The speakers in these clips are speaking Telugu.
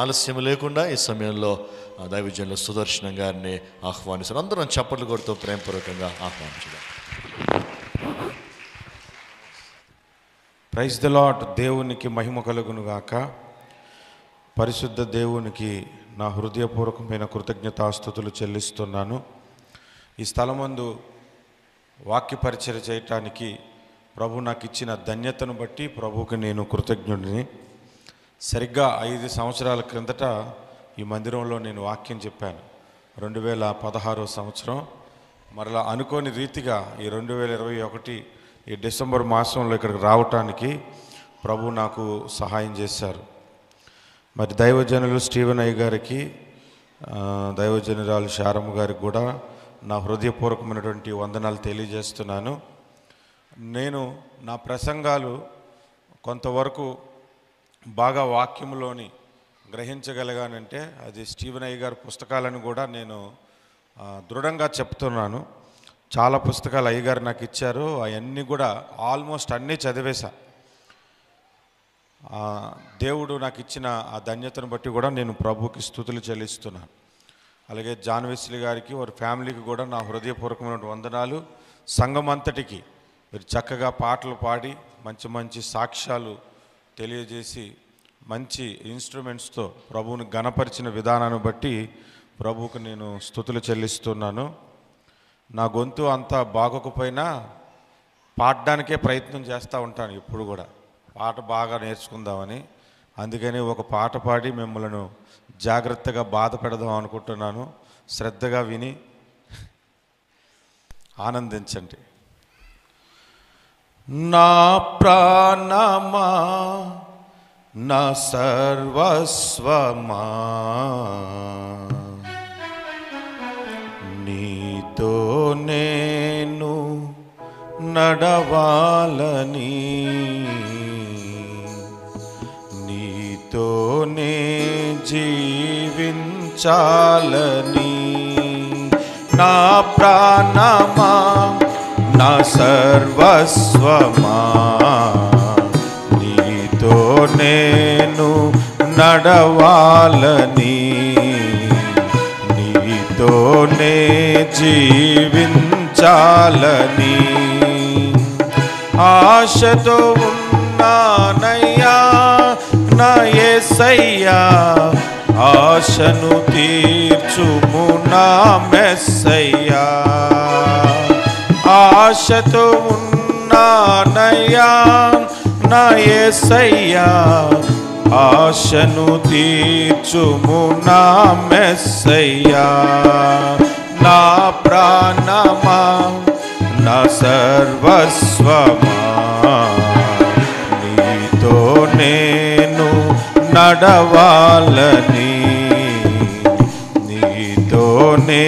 ఆలస్యం లేకుండా ఈ సమయంలో దైవజన్లో సుదర్శనం గారిని ఆహ్వానిస్తారు అందరం చప్పట్లు కొడుతూ ప్రేమపూర్వకంగా ఆహ్వానించడం ప్రైజ్ ద లాట్ దేవునికి మహిమ గాక పరిశుద్ధ దేవునికి నా హృదయపూర్వకమైన కృతజ్ఞతాస్థుతులు చెల్లిస్తున్నాను ఈ స్థలమందు వాక్యపరిచయ చేయటానికి ప్రభు నాకు ఇచ్చిన ధన్యతను బట్టి ప్రభుకి నేను కృతజ్ఞుడిని సరిగ్గా ఐదు సంవత్సరాల క్రిందట ఈ మందిరంలో నేను వాక్యం చెప్పాను రెండు వేల పదహారో సంవత్సరం మరలా అనుకోని రీతిగా ఈ రెండు వేల ఇరవై ఒకటి ఈ డిసెంబర్ మాసంలో ఇక్కడికి రావటానికి ప్రభు నాకు సహాయం చేశారు మరి దైవజనులు స్టీవెన్ అయ్య గారికి దైవజనురాలు శారమ్మ గారికి కూడా నా హృదయపూర్వకమైనటువంటి వందనాలు తెలియజేస్తున్నాను నేను నా ప్రసంగాలు కొంతవరకు బాగా వాక్యంలోని గ్రహించగలిగానంటే అది స్టీవెన్ అయ్య గారి పుస్తకాలను కూడా నేను దృఢంగా చెప్తున్నాను చాలా పుస్తకాలు గారు నాకు ఇచ్చారు అవన్నీ కూడా ఆల్మోస్ట్ అన్నీ చదివేశా దేవుడు నాకు ఇచ్చిన ఆ ధన్యతను బట్టి కూడా నేను ప్రభుకి స్థుతులు చెల్లిస్తున్నాను అలాగే జాన్వెస్లి గారికి వారి ఫ్యామిలీకి కూడా నా హృదయపూర్వకమైన వందనాలు సంఘం అంతటికి మీరు చక్కగా పాటలు పాడి మంచి మంచి సాక్ష్యాలు తెలియజేసి మంచి ఇన్స్ట్రుమెంట్స్తో ప్రభువుని గణపరిచిన విధానాన్ని బట్టి ప్రభువుకు నేను స్థుతులు చెల్లిస్తున్నాను నా గొంతు అంతా బాగోకపోయినా పాడడానికే ప్రయత్నం చేస్తూ ఉంటాను ఇప్పుడు కూడా పాట బాగా నేర్చుకుందామని అందుకని ఒక పాట పాడి మిమ్మల్ని జాగ్రత్తగా బాధ పెడదాం అనుకుంటున్నాను శ్రద్ధగా విని ఆనందించండి నా ప్రాణమా నా సర్వస్వమా నీతో నేను నడవాలని నీతోనే జీవించాలని నా ప్రాణమా నా సర్వస్వమా నీతో నేను నడవాలని నీతోనే జీవించాలని ఆశతో ఉన్నానయ్యా నా ఏసయ్యా ఆశను తీర్చుము నా మెస్సయ్యా ఆశతో ఉన్నానయ్యా నా ఏసయ్యా ఆశను తీర్చుము నా మెస్సయ్యా నా ప్రాణమా నా సర్వస్వమా నీతో నేను నడవాలని నీతోనే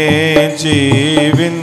జీవిన్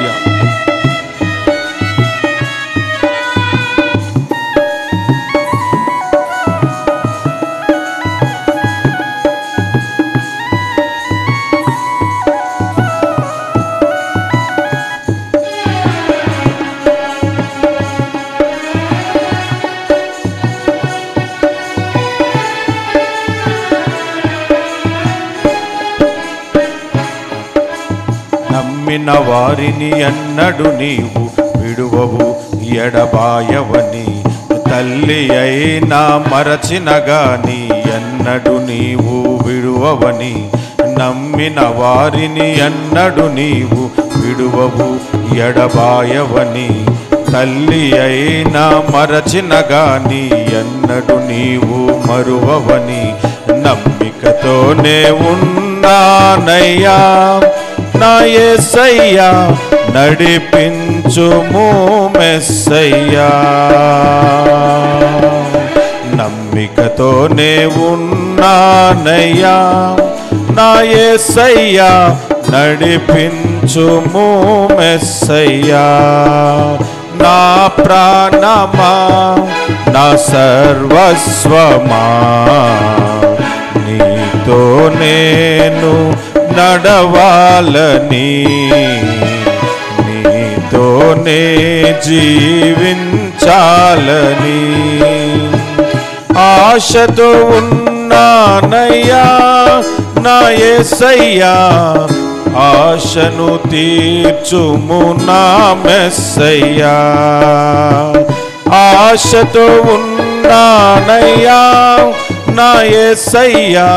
ఎన్నడు నీవు విడువవు ఎడబాయవని తల్లి అయినా మరచిన గాని ఎన్నడు నీవు విడువవని నమ్మిన వారిని ఎన్నడు నీవు విడువవు ఎడబాయవని తల్లి అయినా మరచిన గాని ఎన్నడు నీవు మరువవని నమ్మికతోనే ఉన్నానయ్యా నా ఏసయ్యా నడిపించుము మెస్సయ్యా నమ్మికతోనే ఉన్నానయ్యా నా ఏసయ్యా నడిపించుము మెస్సయ్యా నా ప్రాణమా నా సర్వస్వమా నీతో నేను నడవాలని లోనే జీవించాలని ఆశతో ఉన్నానయ్యా నా ఎసయ్యా ఆశను తీర్చుము నా మెస్సయ్యా ఆశతో ఉన్నానయ్యా నా ఎసయ్యా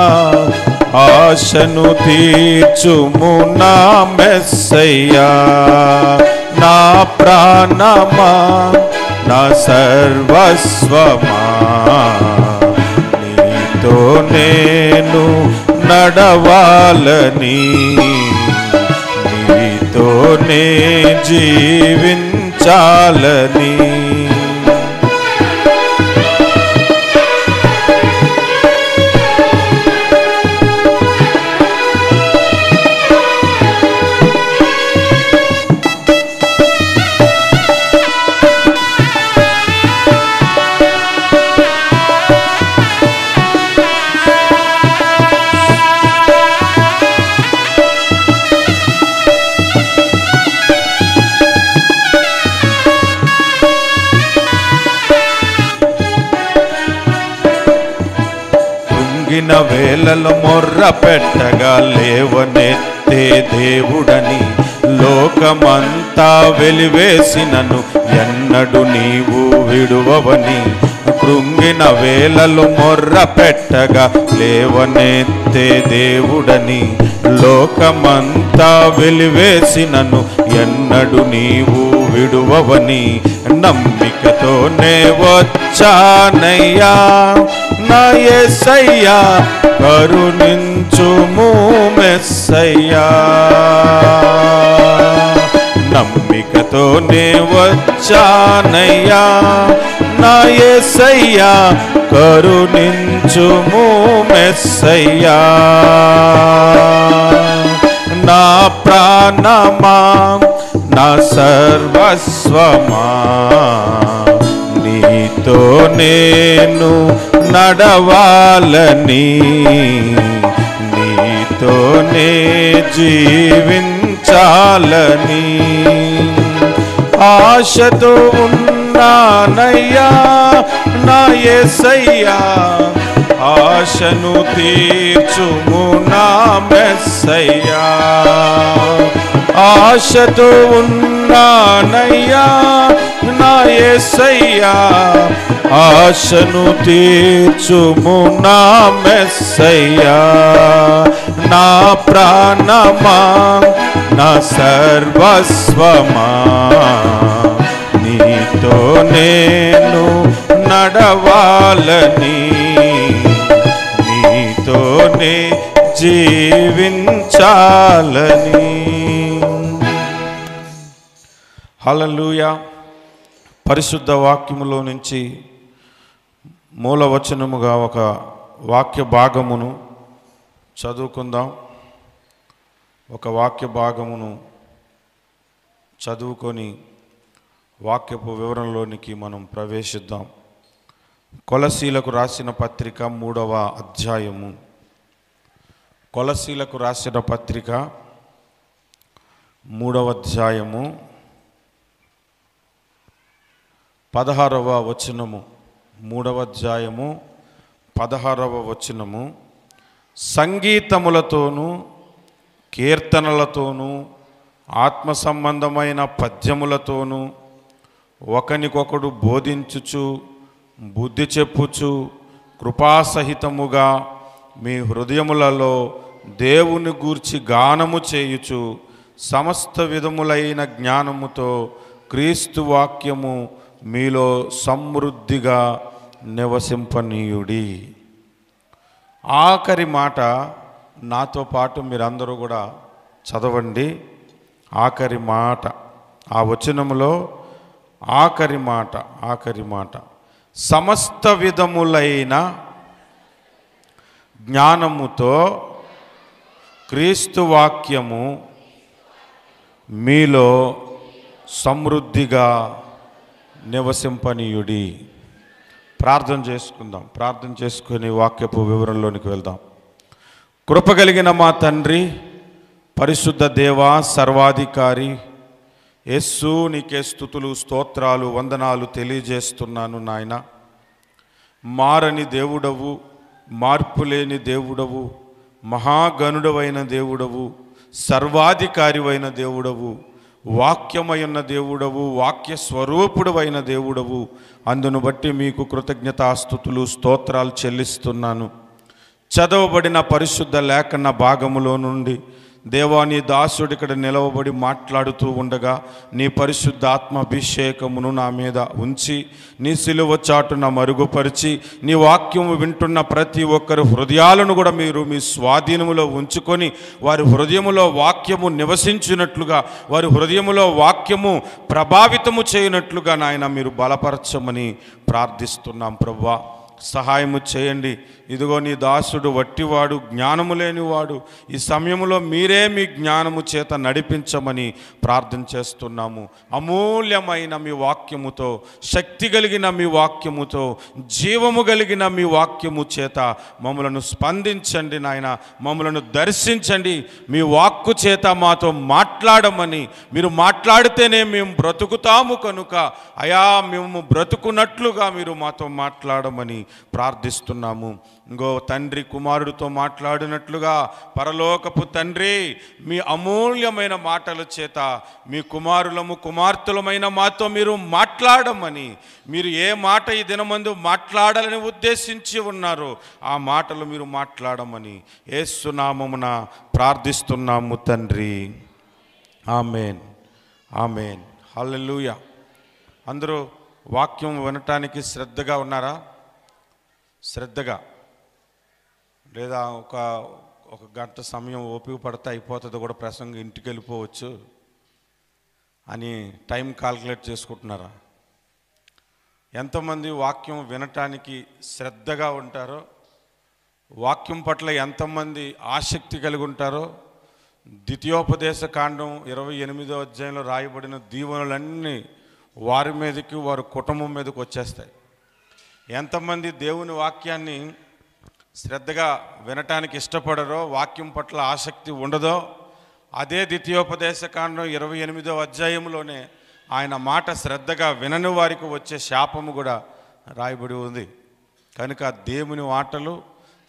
ఆశను తీర్చుము నా మెస్సయ్యా నా ప్రాణమా నా సర్వస్వమా నీతో నేను నడవాలని నీతో నే జీవించాలని వేలలు మొర్ర పెట్టగా లేవనెత్తే దేవుడని లోకమంతా వెలివేసినను ఎన్నడు నీవు విడువవని కృంగిన వేలలు మొర్ర పెట్టగా లేవనెత్తే దేవుడని లోకమంతా వెలివేసినను ఎన్నడు నీవు విడువవని నమ్మికతోనే వచ్చానయ్యా నా సయ్యా కరుణించుము మెస్సయ్యా నమ్మికతోనే వచ్చానయ్యా నాయసయ్యా ఎస్సయ్యా కరుణించుము మెస్సయ్యా నా ప్రాణమా నా సర్వస్వమా నీతో నేను నడవాలని నీతోనే జీవించాలని ఆశతో ఉన్నానయ్యా నా ఎసయ్యా ఆశను తీర్చుము నా మెస్సయ్యా ఆశతో ఉన్నానయ్యా నా ఎస్సయ్యా ఆశను తీర్చుము నా మెస్సయ్యా నా ప్రాణమా నా సర్వస్వమా నీతో నేను నడవాలని నీలోనే జీవించాలని హలలుయ పరిశుద్ధ వాక్యములో నుంచి మూలవచనముగా ఒక వాక్య భాగమును చదువుకుందాం ఒక వాక్య భాగమును చదువుకొని వాక్యపు వివరణలోనికి మనం ప్రవేశిద్దాం కొలసీలకు రాసిన పత్రిక మూడవ అధ్యాయము కొలసీలకు రాసిన పత్రిక మూడవ అధ్యాయము పదహారవ వచనము మూడవ అధ్యాయము పదహారవ వచనము సంగీతములతోనూ కీర్తనలతోనూ ఆత్మ సంబంధమైన పద్యములతోనూ ఒకనికొకడు బోధించుచు బుద్ధి చెప్పుచు కృపాసహితముగా మీ హృదయములలో దేవుని గూర్చి గానము చేయుచు సమస్త విధములైన జ్ఞానముతో క్రీస్తు వాక్యము మీలో సమృద్ధిగా నివసింపనీయుడి ఆఖరి మాట నాతో పాటు మీరందరూ కూడా చదవండి ఆఖరి మాట ఆ వచనంలో ఆఖరి మాట ఆఖరి మాట సమస్త విధములైన జ్ఞానముతో క్రీస్తు వాక్యము మీలో సమృద్ధిగా నివసింపనీయుడి ప్రార్థన చేసుకుందాం ప్రార్థన చేసుకుని వాక్యపు వివరంలోనికి వెళ్దాం కృపగలిగిన మా తండ్రి పరిశుద్ధ దేవ సర్వాధికారి యస్సు నీకే స్థుతులు స్తోత్రాలు వందనాలు తెలియజేస్తున్నాను నాయన మారని దేవుడవు మార్పులేని దేవుడవు మహాగనుడవైన దేవుడవు సర్వాధికారివైన దేవుడవు వాక్యమైన దేవుడవు వాక్య స్వరూపుడవైన దేవుడవు అందును బట్టి మీకు కృతజ్ఞతాస్థుతులు స్తోత్రాలు చెల్లిస్తున్నాను చదవబడిన పరిశుద్ధ లేఖన భాగములో నుండి దేవా నీ దాసుడు ఇక్కడ నిలవబడి మాట్లాడుతూ ఉండగా నీ పరిశుద్ధాత్మాభిషేకమును నా మీద ఉంచి నీ సిలువ చాటున మరుగుపరిచి నీ వాక్యము వింటున్న ప్రతి ఒక్కరి హృదయాలను కూడా మీరు మీ స్వాధీనములో ఉంచుకొని వారి హృదయములో వాక్యము నివసించినట్లుగా వారి హృదయములో వాక్యము ప్రభావితము చేయనట్లుగా నాయన మీరు బలపరచమని ప్రార్థిస్తున్నాం ప్రవ్వా సహాయము చేయండి ఇదిగో నీ దాసుడు వట్టివాడు జ్ఞానము లేనివాడు ఈ సమయంలో మీరే మీ జ్ఞానము చేత నడిపించమని ప్రార్థన చేస్తున్నాము అమూల్యమైన మీ వాక్యముతో శక్తి కలిగిన మీ వాక్యముతో జీవము కలిగిన మీ వాక్యము చేత మమ్మలను స్పందించండి నాయన మమ్మలను దర్శించండి మీ వాక్కు చేత మాతో మాట్లాడమని మీరు మాట్లాడితేనే మేము బ్రతుకుతాము కనుక అయా మేము బ్రతుకున్నట్లుగా మీరు మాతో మాట్లాడమని ప్రార్థిస్తున్నాము ఇంకో తండ్రి కుమారుడితో మాట్లాడినట్లుగా పరలోకపు తండ్రి మీ అమూల్యమైన మాటల చేత మీ కుమారులము కుమార్తెలమైన మాతో మీరు మాట్లాడమని మీరు ఏ మాట ఈ దినమందు మాట్లాడాలని ఉద్దేశించి ఉన్నారు ఆ మాటలు మీరు మాట్లాడమని ఏసునామమున ప్రార్థిస్తున్నాము తండ్రి ఆమెన్ ఆమెన్ హల్లెలూయ అందరూ వాక్యం వినటానికి శ్రద్ధగా ఉన్నారా శ్రద్ధగా లేదా ఒక ఒక గంట సమయం ఓపిక పడితే అయిపోతుంది కూడా ప్రసంగం ఇంటికి వెళ్ళిపోవచ్చు అని టైం కాల్కులేట్ చేసుకుంటున్నారా ఎంతమంది వాక్యం వినటానికి శ్రద్ధగా ఉంటారో వాక్యం పట్ల ఎంతమంది ఆసక్తి కలిగి ఉంటారో ద్వితీయోపదేశ కాండం ఇరవై ఎనిమిదో అధ్యాయంలో రాయబడిన దీవెనలన్నీ వారి మీదకి వారి కుటుంబం మీదకి వచ్చేస్తాయి ఎంతమంది దేవుని వాక్యాన్ని శ్రద్ధగా వినటానికి ఇష్టపడరో వాక్యం పట్ల ఆసక్తి ఉండదో అదే ద్వితీయోపదేశ కాండం ఇరవై ఎనిమిదో అధ్యాయంలోనే ఆయన మాట శ్రద్ధగా వినని వారికి వచ్చే శాపము కూడా రాయబడి ఉంది కనుక దేవుని మాటలు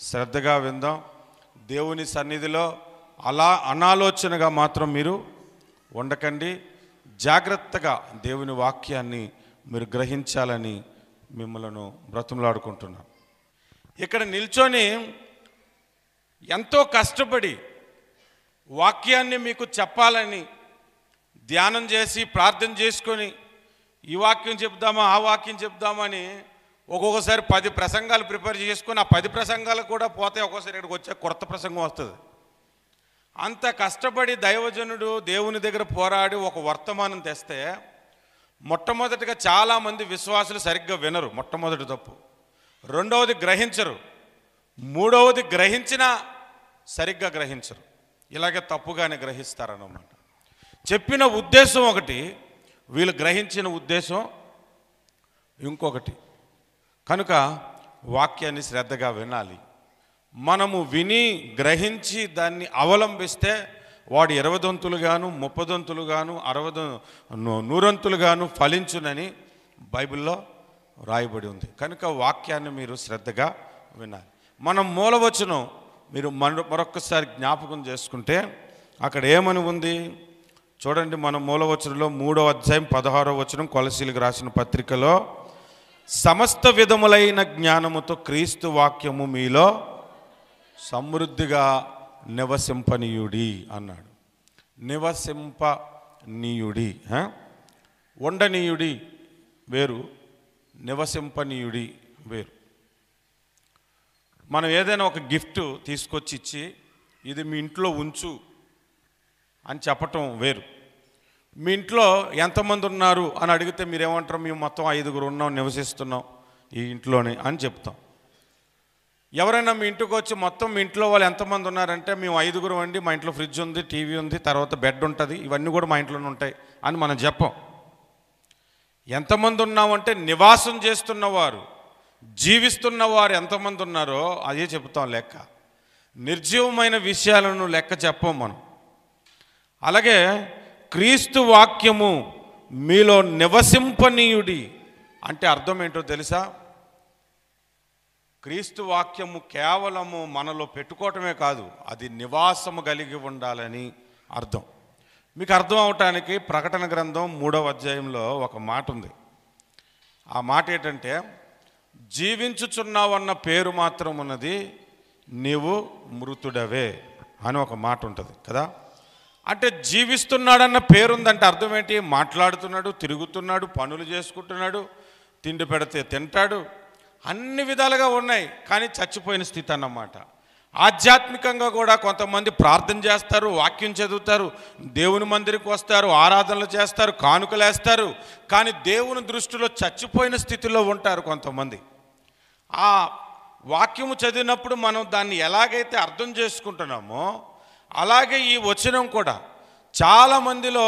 శ్రద్ధగా విందాం దేవుని సన్నిధిలో అలా అనాలోచనగా మాత్రం మీరు ఉండకండి జాగ్రత్తగా దేవుని వాక్యాన్ని మీరు గ్రహించాలని మిమ్మలను బ్రతుములాడుకుంటున్నాను ఇక్కడ నిల్చొని ఎంతో కష్టపడి వాక్యాన్ని మీకు చెప్పాలని ధ్యానం చేసి ప్రార్థన చేసుకొని ఈ వాక్యం చెప్దామా ఆ వాక్యం చెప్దామని ఒక్కొక్కసారి పది ప్రసంగాలు ప్రిపేర్ చేసుకొని ఆ పది ప్రసంగాలు కూడా పోతే ఒక్కోసారి ఇక్కడికి వచ్చే కొత్త ప్రసంగం వస్తుంది అంత కష్టపడి దైవజనుడు దేవుని దగ్గర పోరాడి ఒక వర్తమానం తెస్తే మొట్టమొదటిగా చాలామంది విశ్వాసులు సరిగ్గా వినరు మొట్టమొదటి తప్పు రెండవది గ్రహించరు మూడవది గ్రహించినా సరిగ్గా గ్రహించరు ఇలాగే తప్పుగానే గ్రహిస్తారనమాట చెప్పిన ఉద్దేశం ఒకటి వీళ్ళు గ్రహించిన ఉద్దేశం ఇంకొకటి కనుక వాక్యాన్ని శ్రద్ధగా వినాలి మనము విని గ్రహించి దాన్ని అవలంబిస్తే వాడు ఇరవదంతులుగాను ముప్పదంతులుగాను అరవద నూరంతులుగాను ఫలించునని బైబిల్లో రాయబడి ఉంది కనుక వాక్యాన్ని మీరు శ్రద్ధగా వినాలి మనం మూలవచనం మీరు మన మరొకసారి జ్ఞాపకం చేసుకుంటే అక్కడ ఏమని ఉంది చూడండి మన మూలవచనంలో మూడో అధ్యాయం పదహారో వచనం కొలసీలకు రాసిన పత్రికలో సమస్త విధములైన జ్ఞానముతో క్రీస్తు వాక్యము మీలో సమృద్ధిగా నివసింపనీయుడి అన్నాడు నివసింపనీయుడి ఉండనీయుడి వేరు నివసింపనీయుడి వేరు మనం ఏదైనా ఒక గిఫ్ట్ తీసుకొచ్చి ఇచ్చి ఇది మీ ఇంట్లో ఉంచు అని చెప్పటం వేరు మీ ఇంట్లో ఎంతమంది ఉన్నారు అని అడిగితే మీరేమంటారు మేము మొత్తం ఐదుగురు ఉన్నాం నివసిస్తున్నాం ఈ ఇంట్లోనే అని చెప్తాం ఎవరైనా మీ ఇంటికి వచ్చి మొత్తం మీ ఇంట్లో వాళ్ళు ఎంతమంది ఉన్నారంటే మేము ఐదుగురు అండి మా ఇంట్లో ఫ్రిడ్జ్ ఉంది టీవీ ఉంది తర్వాత బెడ్ ఉంటుంది ఇవన్నీ కూడా మా ఇంట్లోనే ఉంటాయి అని మనం చెప్పాం ఎంతమంది ఉన్నామంటే నివాసం చేస్తున్నవారు జీవిస్తున్నవారు ఎంతమంది ఉన్నారో అదే చెబుతాం లెక్క నిర్జీవమైన విషయాలను లెక్క చెప్పం మనం అలాగే క్రీస్తు వాక్యము మీలో నివసింపనీయుడి అంటే అర్థం ఏంటో తెలుసా క్రీస్తు వాక్యము కేవలము మనలో పెట్టుకోవటమే కాదు అది నివాసము కలిగి ఉండాలని అర్థం మీకు అర్థం అవటానికి ప్రకటన గ్రంథం మూడవ అధ్యాయంలో ఒక మాట ఉంది ఆ మాట ఏంటంటే జీవించుచున్నావన్న పేరు మాత్రం ఉన్నది నీవు మృతుడవే అని ఒక మాట ఉంటుంది కదా అంటే జీవిస్తున్నాడన్న పేరుందంటే అర్థం ఏంటి మాట్లాడుతున్నాడు తిరుగుతున్నాడు పనులు చేసుకుంటున్నాడు తిండి పెడితే తింటాడు అన్ని విధాలుగా ఉన్నాయి కానీ చచ్చిపోయిన స్థితి అన్నమాట ఆధ్యాత్మికంగా కూడా కొంతమంది ప్రార్థన చేస్తారు వాక్యం చదువుతారు దేవుని మందిరికి వస్తారు ఆరాధనలు చేస్తారు కానుకలేస్తారు కానీ దేవుని దృష్టిలో చచ్చిపోయిన స్థితిలో ఉంటారు కొంతమంది ఆ వాక్యము చదివినప్పుడు మనం దాన్ని ఎలాగైతే అర్థం చేసుకుంటున్నామో అలాగే ఈ వచనం కూడా చాలామందిలో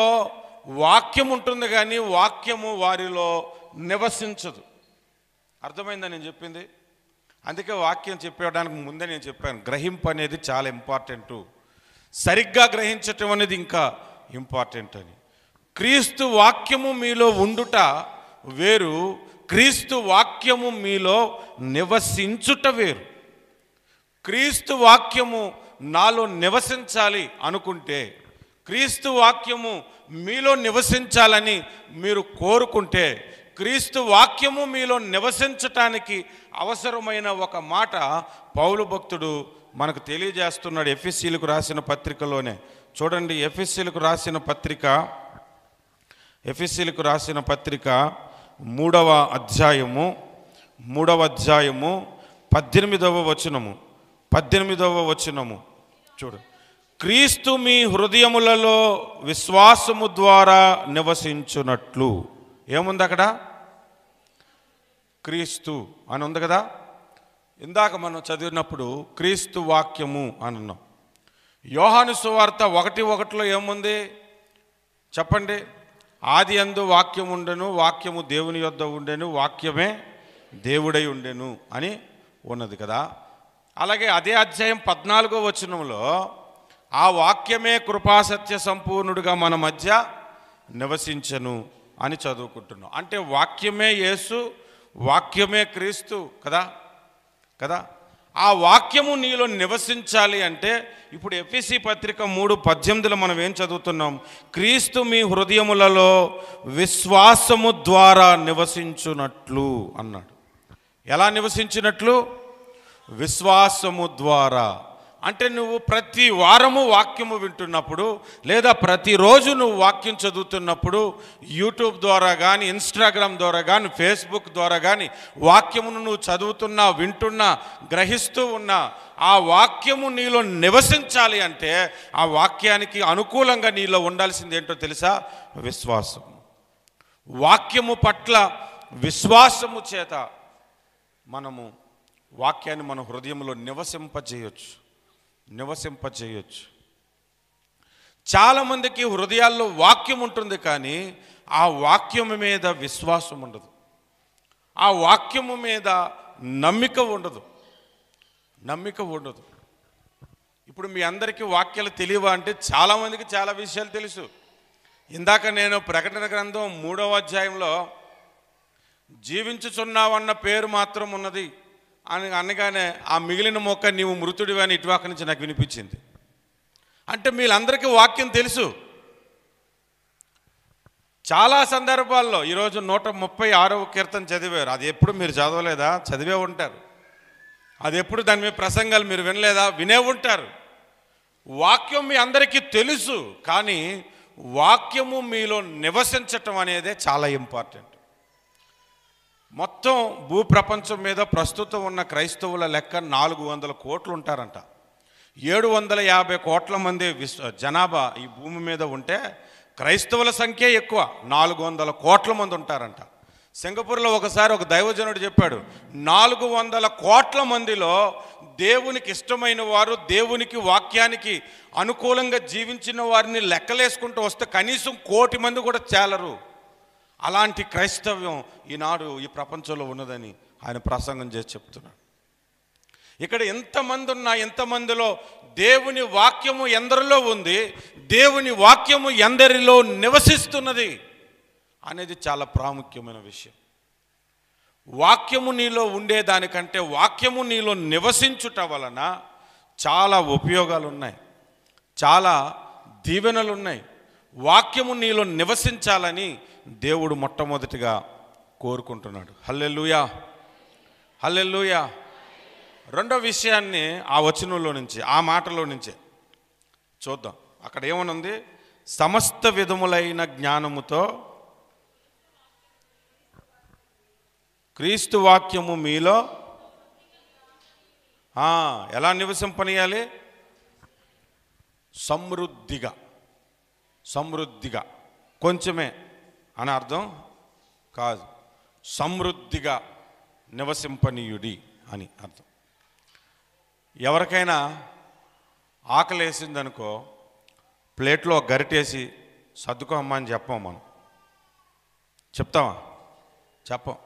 వాక్యం ఉంటుంది కానీ వాక్యము వారిలో నివసించదు అర్థమైందా నేను చెప్పింది అందుకే వాక్యం చెప్పడానికి ముందే నేను చెప్పాను గ్రహింపు అనేది చాలా ఇంపార్టెంట్ సరిగ్గా గ్రహించటం అనేది ఇంకా ఇంపార్టెంట్ అని క్రీస్తు వాక్యము మీలో ఉండుట వేరు క్రీస్తు వాక్యము మీలో నివసించుట వేరు క్రీస్తు వాక్యము నాలో నివసించాలి అనుకుంటే క్రీస్తు వాక్యము మీలో నివసించాలని మీరు కోరుకుంటే క్రీస్తు వాక్యము మీలో నివసించటానికి అవసరమైన ఒక మాట పౌలు భక్తుడు మనకు తెలియజేస్తున్నాడు ఎఫ్ఎస్సీలకు రాసిన పత్రికలోనే చూడండి ఎఫ్ఎస్సీలకు రాసిన పత్రిక ఎఫ్ఎస్సీలకు రాసిన పత్రిక మూడవ అధ్యాయము మూడవ అధ్యాయము పద్దెనిమిదవ వచనము పద్దెనిమిదవ వచనము చూడు క్రీస్తు మీ హృదయములలో విశ్వాసము ద్వారా నివసించునట్లు ఏముంది అక్కడ క్రీస్తు అని ఉంది కదా ఇందాక మనం చదివినప్పుడు క్రీస్తు వాక్యము అని అన్నాం యోహాను సువార్త ఒకటి ఒకటిలో ఏముంది చెప్పండి ఆది అందు వాక్యం ఉండెను వాక్యము దేవుని యొద్ద ఉండెను వాక్యమే దేవుడై ఉండెను అని ఉన్నది కదా అలాగే అదే అధ్యాయం పద్నాలుగో వచనంలో ఆ వాక్యమే కృపాసత్య సంపూర్ణుడుగా మన మధ్య నివసించను అని చదువుకుంటున్నాం అంటే వాక్యమే యేసు వాక్యమే క్రీస్తు కదా కదా ఆ వాక్యము నీలో నివసించాలి అంటే ఇప్పుడు ఎఫ్ఎసి పత్రిక మూడు పద్దెనిమిదిలో మనం ఏం చదువుతున్నాం క్రీస్తు మీ హృదయములలో విశ్వాసము ద్వారా నివసించునట్లు అన్నాడు ఎలా నివసించినట్లు విశ్వాసము ద్వారా అంటే నువ్వు ప్రతి వారము వాక్యము వింటున్నప్పుడు లేదా ప్రతిరోజు నువ్వు వాక్యం చదువుతున్నప్పుడు యూట్యూబ్ ద్వారా కానీ ఇన్స్టాగ్రామ్ ద్వారా కానీ ఫేస్బుక్ ద్వారా కానీ వాక్యమును నువ్వు చదువుతున్నా వింటున్నా గ్రహిస్తూ ఉన్నా ఆ వాక్యము నీలో నివసించాలి అంటే ఆ వాక్యానికి అనుకూలంగా నీలో ఉండాల్సింది ఏంటో తెలుసా విశ్వాసం వాక్యము పట్ల విశ్వాసము చేత మనము వాక్యాన్ని మన హృదయంలో నివసింపజేయచ్చు నివసింపచేయచ్చు చాలామందికి హృదయాల్లో వాక్యం ఉంటుంది కానీ ఆ వాక్యము మీద విశ్వాసం ఉండదు ఆ వాక్యము మీద నమ్మిక ఉండదు నమ్మిక ఉండదు ఇప్పుడు మీ అందరికీ వాక్యాలు తెలియవా అంటే చాలామందికి చాలా విషయాలు తెలుసు ఇందాక నేను ప్రకటన గ్రంథం మూడవ అధ్యాయంలో జీవించుచున్నావన్న పేరు మాత్రం ఉన్నది అని అనగానే ఆ మిగిలిన మొక్క నీవు మృతుడివి అని ఇటువాక నుంచి నాకు వినిపించింది అంటే మీలందరికీ వాక్యం తెలుసు చాలా సందర్భాల్లో ఈరోజు నూట ముప్పై ఆరవ కీర్తన చదివారు అది ఎప్పుడు మీరు చదవలేదా చదివే ఉంటారు అది ఎప్పుడు దాని మీద ప్రసంగాలు మీరు వినలేదా వినే ఉంటారు వాక్యం మీ అందరికీ తెలుసు కానీ వాక్యము మీలో నివసించటం అనేదే చాలా ఇంపార్టెంట్ మొత్తం భూప్రపంచం మీద ప్రస్తుతం ఉన్న క్రైస్తవుల లెక్క నాలుగు వందల కోట్లు ఉంటారంట ఏడు వందల యాభై కోట్ల మంది విశ్వ జనాభా ఈ భూమి మీద ఉంటే క్రైస్తవుల సంఖ్య ఎక్కువ నాలుగు వందల కోట్ల మంది ఉంటారంట సింగపూర్లో ఒకసారి ఒక దైవజనుడు చెప్పాడు నాలుగు వందల కోట్ల మందిలో దేవునికి ఇష్టమైన వారు దేవునికి వాక్యానికి అనుకూలంగా జీవించిన వారిని లెక్కలేసుకుంటూ వస్తే కనీసం కోటి మంది కూడా చేలరు అలాంటి క్రైస్తవ్యం ఈనాడు ఈ ప్రపంచంలో ఉన్నదని ఆయన ప్రసంగం చేసి చెప్తున్నాడు ఇక్కడ ఎంతమంది ఉన్నా ఎంతమందిలో దేవుని వాక్యము ఎందరిలో ఉంది దేవుని వాక్యము ఎందరిలో నివసిస్తున్నది అనేది చాలా ప్రాముఖ్యమైన విషయం వాక్యము నీలో ఉండేదానికంటే వాక్యము నీలో నివసించుట వలన చాలా ఉపయోగాలు ఉన్నాయి చాలా దీవెనలు ఉన్నాయి వాక్యము నీలో నివసించాలని దేవుడు మొట్టమొదటిగా కోరుకుంటున్నాడు హల్లెల్లుయా హల్లెల్లుయా రెండో విషయాన్ని ఆ వచనంలో నుంచి ఆ మాటలో నుంచి చూద్దాం అక్కడ ఏమనుంది సమస్త విధములైన జ్ఞానముతో క్రీస్తు వాక్యము మీలో ఎలా నివసింపనీయాలి సమృద్ధిగా సమృద్ధిగా కొంచెమే అని అర్థం కాదు సమృద్ధిగా నివసింపనీయుడి అని అర్థం ఎవరికైనా ఆకలేసిందనుకో ప్లేట్లో గరిటేసి సర్దుకోమ్మా అని చెప్పాం మనం చెప్తామా చెప్పం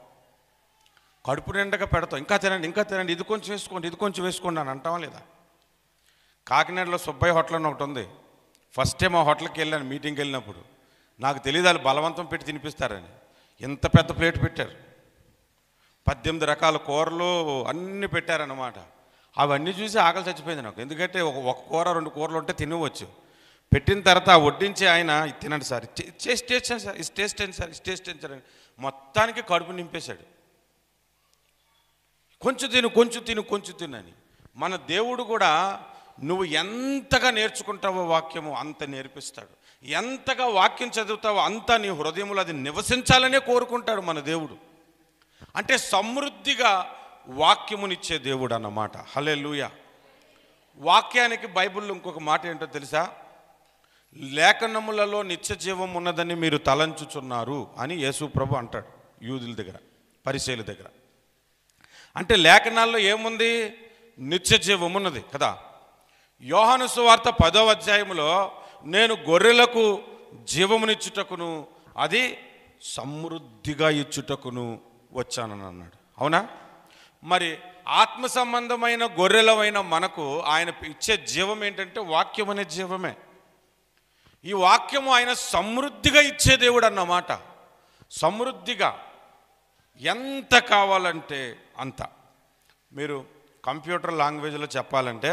కడుపు నిండక పెడతాం ఇంకా తినండి ఇంకా తినండి ఇది కొంచెం వేసుకోండి ఇది కొంచెం వేసుకోండి అని అంటావా లేదా కాకినాడలో సుబ్బయ్య హోటల్ అని ఒకటి ఉంది ఫస్ట్ టైం ఆ హోటల్కి వెళ్ళాను మీటింగ్కి వెళ్ళినప్పుడు నాకు తెలియదు వాళ్ళు బలవంతం పెట్టి తినిపిస్తారని ఇంత పెద్ద ప్లేట్ పెట్టారు పద్దెనిమిది రకాల కూరలు అన్నీ పెట్టారన్నమాట అవన్నీ చూసి ఆకలి చచ్చిపోయింది నాకు ఎందుకంటే ఒక ఒక కూర రెండు కూరలు ఉంటే తినవచ్చు పెట్టిన తర్వాత వడ్డించి ఆయన తినండి సార్ టేస్ట్ టేస్ట్ సార్ ఇది టేస్ట్ అండి సార్ ఇది టేస్ట్ సార్ మొత్తానికి కడుపు నింపేశాడు కొంచెం తిను కొంచెం తిను కొంచెం తినని మన దేవుడు కూడా నువ్వు ఎంతగా నేర్చుకుంటావో వాక్యము అంత నేర్పిస్తాడు ఎంతగా వాక్యం చదువుతావో అంతా నీ హృదయములు అది నివసించాలనే కోరుకుంటాడు మన దేవుడు అంటే సమృద్ధిగా వాక్యమునిచ్చే దేవుడు అన్నమాట హలే లూయ వాక్యానికి బైబిల్లో ఇంకొక మాట ఏంటో తెలుసా లేఖనములలో నిత్య జీవం ఉన్నదని మీరు తలంచుచున్నారు అని యేసు ప్రభు అంటాడు యూదుల దగ్గర పరిశీల దగ్గర అంటే లేఖనాల్లో ఏముంది నిత్య జీవం ఉన్నది కదా యోహాను సువార్త పదో అధ్యాయంలో నేను గొర్రెలకు జీవమునిచ్చుటకును అది సమృద్ధిగా ఇచ్చుటకును వచ్చానని అన్నాడు అవునా మరి ఆత్మ సంబంధమైన గొర్రెలమైన మనకు ఆయన ఇచ్చే జీవం ఏంటంటే వాక్యం అనే జీవమే ఈ వాక్యము ఆయన సమృద్ధిగా ఇచ్చే దేవుడు అన్నమాట సమృద్ధిగా ఎంత కావాలంటే అంత మీరు కంప్యూటర్ లాంగ్వేజ్లో చెప్పాలంటే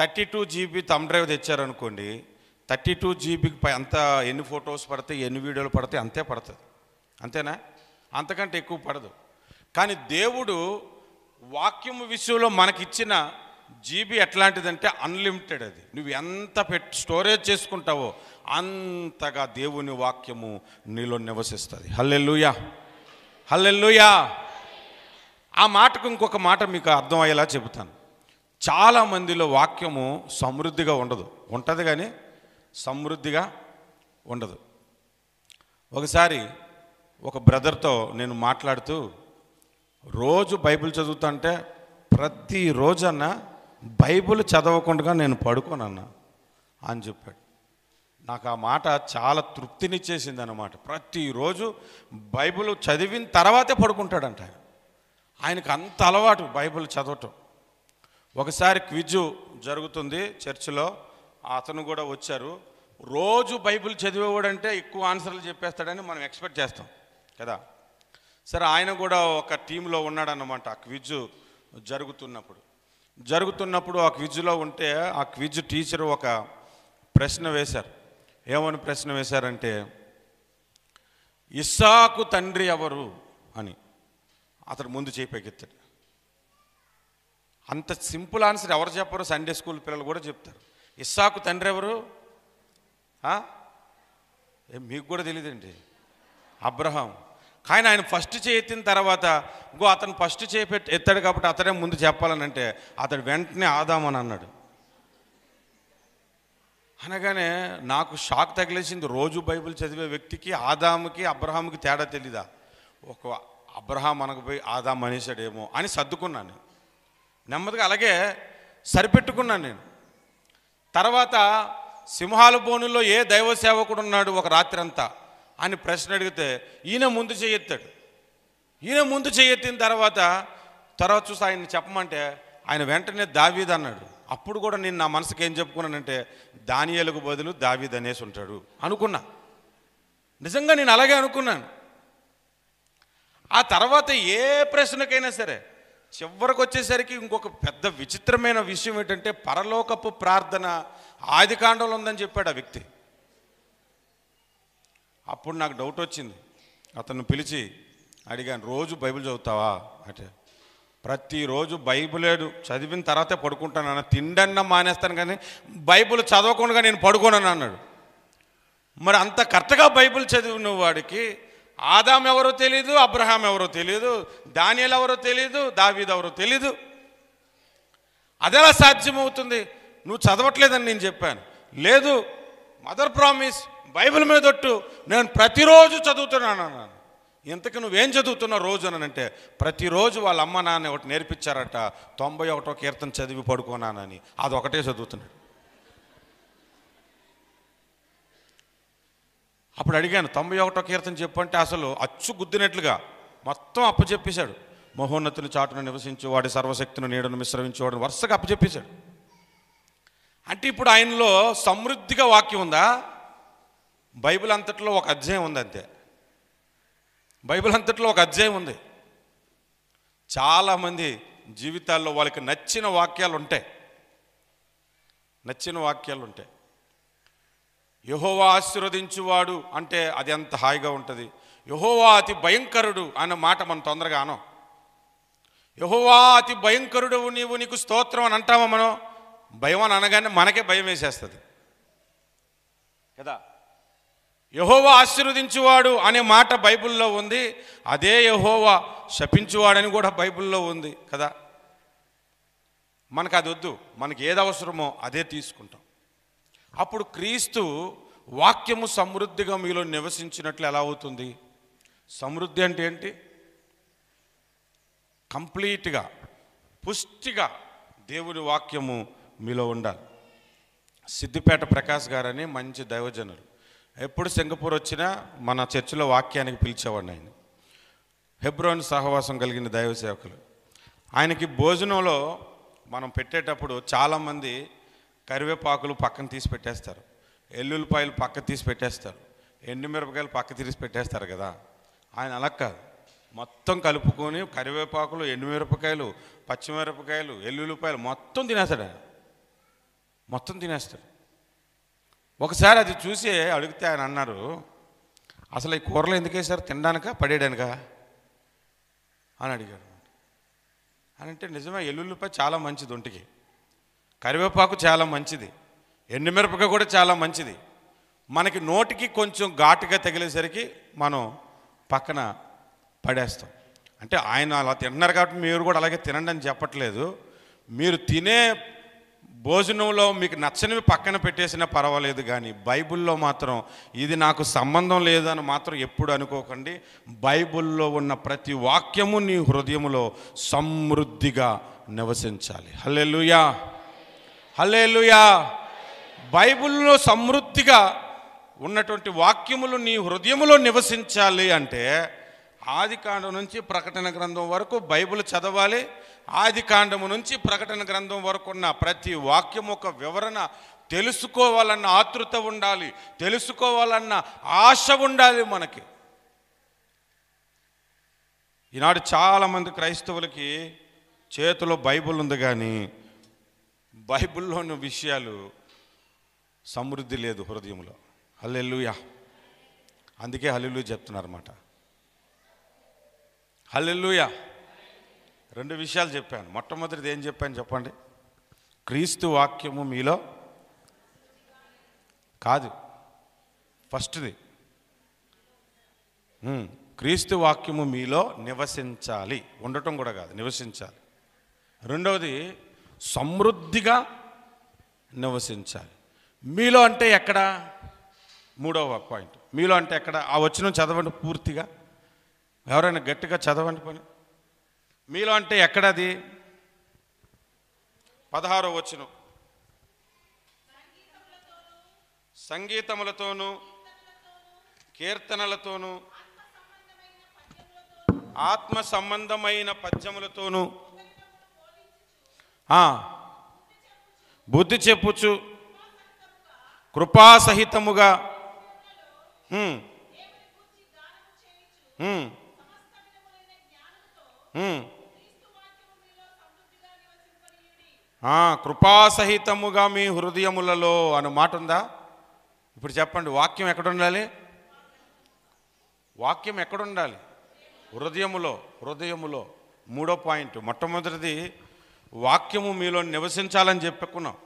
thirty two GB thumb drive తెచ్చారనుకోండి థర్టీ టూ జీబీకి పై అంత ఎన్ని ఫొటోస్ పడతాయి ఎన్ని వీడియోలు పడతాయి అంతే పడుతుంది అంతేనా అంతకంటే ఎక్కువ పడదు కానీ దేవుడు వాక్యం విషయంలో మనకిచ్చిన జీబీ ఎట్లాంటిదంటే అన్లిమిటెడ్ అది నువ్వు ఎంత పెట్ స్టోరేజ్ చేసుకుంటావో అంతగా దేవుని వాక్యము నీలో నివసిస్తుంది హల్లెల్లుయా హల్లెల్లుయా ఆ మాటకు ఇంకొక మాట మీకు అర్థమయ్యేలా చెబుతాను చాలామందిలో వాక్యము సమృద్ధిగా ఉండదు ఉంటుంది కానీ సమృద్ధిగా ఉండదు ఒకసారి ఒక బ్రదర్తో నేను మాట్లాడుతూ రోజు బైబిల్ చదువుతుంటే ప్రతిరోజన్న బైబిల్ చదవకుండా నేను పడుకోనన్న అని చెప్పాడు నాకు ఆ మాట చాలా తృప్తినిచ్చేసింది అన్నమాట ప్రతిరోజు బైబిల్ చదివిన తర్వాతే పడుకుంటాడంట ఆయనకు అంత అలవాటు బైబిల్ చదవటం ఒకసారి క్విజ్ జరుగుతుంది చర్చిలో అతను కూడా వచ్చారు రోజు బైబిల్ చదివేవాడంటే ఎక్కువ ఆన్సర్లు చెప్పేస్తాడని మనం ఎక్స్పెక్ట్ చేస్తాం కదా సరే ఆయన కూడా ఒక టీంలో ఉన్నాడన్నమాట ఆ క్విజ్ జరుగుతున్నప్పుడు జరుగుతున్నప్పుడు ఆ క్విజ్లో ఉంటే ఆ క్విజ్ టీచర్ ఒక ప్రశ్న వేశారు ఏమని ప్రశ్న వేశారంటే ఇస్సాకు తండ్రి ఎవరు అని అతడు ముందు చేపెకెత్తాడు అంత సింపుల్ ఆన్సర్ ఎవరు చెప్పరు సండే స్కూల్ పిల్లలు కూడా చెప్తారు ఇస్సాకు తండ్రి ఎవరు మీకు కూడా తెలియదండి అబ్రహాం కానీ ఆయన ఫస్ట్ చేయెత్తిన తర్వాత ఇంకో అతను ఫస్ట్ చేపెట్టి ఎత్తాడు కాబట్టి అతడే ముందు చెప్పాలని అంటే అతడు వెంటనే ఆదామని అన్నాడు అనగానే నాకు షాక్ తగిలేసింది రోజు బైబిల్ చదివే వ్యక్తికి ఆదాముకి అబ్రహాముకి తేడా తెలీదా ఒక అబ్రహాం అనకపోయి ఆదాం అనేసాడేమో అని సర్దుకున్నాను నెమ్మదిగా అలాగే సరిపెట్టుకున్నాను నేను తర్వాత సింహాల బోనుల్లో ఏ దైవ సేవకుడు ఉన్నాడు ఒక రాత్రి అంతా అని ప్రశ్న అడిగితే ఈయన ముందు చేయెత్తాడు ఈయన ముందు చేయెత్తిన తర్వాత తర్వాత చూసి ఆయన చెప్పమంటే ఆయన వెంటనే దావీద్ అన్నాడు అప్పుడు కూడా నేను నా మనసుకి ఏం చెప్పుకున్నానంటే దానియలకు బదులు దావీద్ అనేసి ఉంటాడు అనుకున్నా నిజంగా నేను అలాగే అనుకున్నాను ఆ తర్వాత ఏ ప్రశ్నకైనా సరే చివరికి వచ్చేసరికి ఇంకొక పెద్ద విచిత్రమైన విషయం ఏంటంటే పరలోకపు ప్రార్థన ఆది కాండంలో ఉందని చెప్పాడు ఆ వ్యక్తి అప్పుడు నాకు డౌట్ వచ్చింది అతను పిలిచి అడిగాను రోజు బైబిల్ చదువుతావా అంటే ప్రతిరోజు బైబిలే చదివిన తర్వాతే పడుకుంటాను అన్న తిండన్న మానేస్తాను కానీ బైబిల్ చదవకుండా నేను పడుకోనని అన్నాడు మరి అంత కరెక్ట్గా బైబిల్ చదివిన వాడికి ఆదాం ఎవరో తెలియదు అబ్రహాం ఎవరో తెలియదు దానియల్ ఎవరో తెలియదు దావీద్ ఎవరో తెలీదు అదెలా సాధ్యమవుతుంది నువ్వు చదవట్లేదని నేను చెప్పాను లేదు మదర్ ప్రామిస్ బైబిల్ మీదొట్టు నేను ప్రతిరోజు చదువుతున్నాను అన్నాను ఇంతకు నువ్వేం చదువుతున్నా రోజు అంటే ప్రతిరోజు వాళ్ళ అమ్మ నాన్న ఒకటి నేర్పించారట తొంభై ఒకటో కీర్తన చదివి పడుకోనానని అదొకటే చదువుతున్నాడు అప్పుడు అడిగాను తొంభై ఒకటో కీర్తన చెప్పంటే అసలు అచ్చు గుద్దినట్లుగా మొత్తం అప్పచెప్పేశాడు మహోన్నతిని చాటును నివసించు వాడి సర్వశక్తిని నీడను మిశ్రమించేవాడు వరుసగా అప్పచెప్పేశాడు అంటే ఇప్పుడు ఆయనలో సమృద్ధిగా వాక్యం ఉందా బైబిల్ అంతట్లో ఒక అధ్యాయం ఉంది అంతే బైబిల్ అంతట్లో ఒక అధ్యాయం ఉంది చాలామంది జీవితాల్లో వాళ్ళకి నచ్చిన వాక్యాలు ఉంటాయి నచ్చిన వాక్యాలు ఉంటాయి యహోవా ఆశీర్వదించువాడు అంటే అది ఎంత హాయిగా ఉంటుంది యహోవా అతి భయంకరుడు అన్న మాట మనం తొందరగా అనం యహోవా అతి భయంకరుడు నీవు నీకు స్తోత్రం అని అంటామా మనం భయం అని అనగానే మనకే భయం వేసేస్తుంది కదా యహోవా ఆశీర్వదించువాడు అనే మాట బైబుల్లో ఉంది అదే యహోవా శపించువాడని కూడా బైబిల్లో ఉంది కదా మనకు అది వద్దు మనకి ఏది అవసరమో అదే తీసుకుంటాం అప్పుడు క్రీస్తు వాక్యము సమృద్ధిగా మీలో నివసించినట్లు ఎలా అవుతుంది సమృద్ధి అంటే ఏంటి కంప్లీట్గా పుష్టిగా దేవుని వాక్యము మీలో ఉండాలి సిద్దిపేట ప్రకాష్ గారని మంచి దైవజనులు ఎప్పుడు సింగపూర్ వచ్చినా మన చర్చిలో వాక్యానికి పిలిచేవాడిని ఆయన హెబ్రోన్ సహవాసం కలిగిన దైవ సేవకులు ఆయనకి భోజనంలో మనం పెట్టేటప్పుడు చాలామంది కరివేపాకులు పక్కన తీసి పెట్టేస్తారు ఎల్లుల్లిపాయలు పక్క తీసి పెట్టేస్తారు ఎండుమిరపకాయలు పక్క తీసి పెట్టేస్తారు కదా ఆయన అలా కాదు మొత్తం కలుపుకొని కరివేపాకులు ఎండుమిరపకాయలు పచ్చిమిరపకాయలు ఎల్లుల్లిపాయలు మొత్తం తినేస్తాడు ఆయన మొత్తం తినేస్తాడు ఒకసారి అది చూసి అడిగితే ఆయన అన్నారు అసలు ఈ కూరలు ఎందుకు వేశారు తినడానిక పడేయడానిక అని అడిగాడు అంటే నిజమే ఎల్లుల్లిపాయ చాలా మంచిది ఒంటికి కరివేపాకు చాలా మంచిది ఎండుమిరపకాయ కూడా చాలా మంచిది మనకి నోటికి కొంచెం ఘాటుగా తగిలేసరికి మనం పక్కన పడేస్తాం అంటే ఆయన అలా తిన్నారు కాబట్టి మీరు కూడా అలాగే తినండి అని చెప్పట్లేదు మీరు తినే భోజనంలో మీకు నచ్చనివి పక్కన పెట్టేసినా పర్వాలేదు కానీ బైబుల్లో మాత్రం ఇది నాకు సంబంధం లేదని మాత్రం ఎప్పుడు అనుకోకండి బైబిల్లో ఉన్న ప్రతి వాక్యము నీ హృదయములో సమృద్ధిగా నివసించాలి హలెలుయా హలేలుయా బైబిల్లో సమృద్ధిగా ఉన్నటువంటి వాక్యములు నీ హృదయములో నివసించాలి అంటే ఆది కాండం నుంచి ప్రకటన గ్రంథం వరకు బైబిల్ చదవాలి ఆది కాండము నుంచి ప్రకటన గ్రంథం వరకు ఉన్న ప్రతి వాక్యం ఒక వివరణ తెలుసుకోవాలన్న ఆతృత ఉండాలి తెలుసుకోవాలన్న ఆశ ఉండాలి మనకి ఈనాడు చాలామంది క్రైస్తవులకి చేతిలో బైబుల్ ఉంది కానీ బైబిల్లోని విషయాలు సమృద్ధి లేదు హృదయంలో హల్లెల్లుయా అందుకే హల్లెలు చెప్తున్నారన్నమాట హల్లెల్లుయా రెండు విషయాలు చెప్పాను మొట్టమొదటిది ఏం చెప్పాను చెప్పండి క్రీస్తు వాక్యము మీలో కాదు ఫస్ట్ది క్రీస్తు వాక్యము మీలో నివసించాలి ఉండటం కూడా కాదు నివసించాలి రెండవది సమృద్ధిగా నివసించాలి మీలో అంటే ఎక్కడ మూడవ పాయింట్ మీలో అంటే ఎక్కడ ఆ వచ్చిన చదవండి పూర్తిగా ఎవరైనా గట్టిగా చదవండి పని మీలో అంటే ఎక్కడది పదహారో వచ్చిన సంగీతములతోనూ కీర్తనలతోనూ ఆత్మ సంబంధమైన పద్యములతోనూ బుద్ధి చెప్పుచు కృపాసహితముగా కృపాసహితముగా మీ హృదయములలో అన్న మాట ఉందా ఇప్పుడు చెప్పండి వాక్యం ఎక్కడ ఉండాలి వాక్యం ఎక్కడ ఉండాలి హృదయములో హృదయములో మూడో పాయింట్ మొట్టమొదటిది వాక్యము మీలో నివసించాలని చెప్పుకున్నాం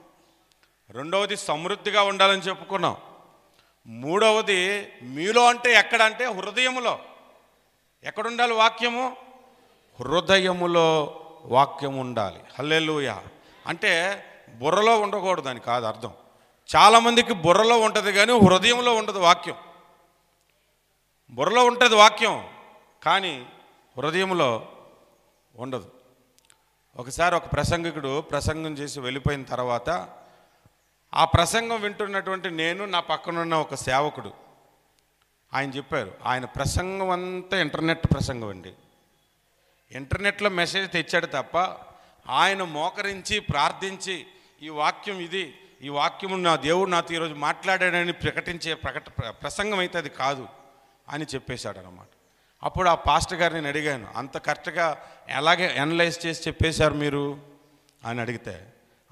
రెండవది సమృద్ధిగా ఉండాలని చెప్పుకున్నాం మూడవది మీలో అంటే ఎక్కడంటే హృదయములో ఎక్కడుండాలి వాక్యము హృదయములో వాక్యం ఉండాలి హల్లెలూయ అంటే బుర్రలో ఉండకూడదు అని కాదు అర్థం చాలామందికి బుర్రలో ఉంటుంది కానీ హృదయంలో ఉండదు వాక్యం బుర్రలో ఉంటుంది వాక్యం కానీ హృదయంలో ఉండదు ఒకసారి ఒక ప్రసంగికుడు ప్రసంగం చేసి వెళ్ళిపోయిన తర్వాత ఆ ప్రసంగం వింటున్నటువంటి నేను నా పక్కనున్న ఒక సేవకుడు ఆయన చెప్పారు ఆయన ప్రసంగం అంతా ఇంటర్నెట్ ప్రసంగం అండి ఇంటర్నెట్లో మెసేజ్ తెచ్చాడు తప్ప ఆయన మోకరించి ప్రార్థించి ఈ వాక్యం ఇది ఈ వాక్యం నా దేవుడు నాతో ఈరోజు మాట్లాడాడని ప్రకటించే ప్రకట ప్రసంగం అయితే అది కాదు అని చెప్పేశాడు అనమాట అప్పుడు ఆ పాస్టర్ గారు నేను అడిగాను అంత కరెక్ట్గా ఎలాగే అనలైజ్ చేసి చెప్పేశారు మీరు అని అడిగితే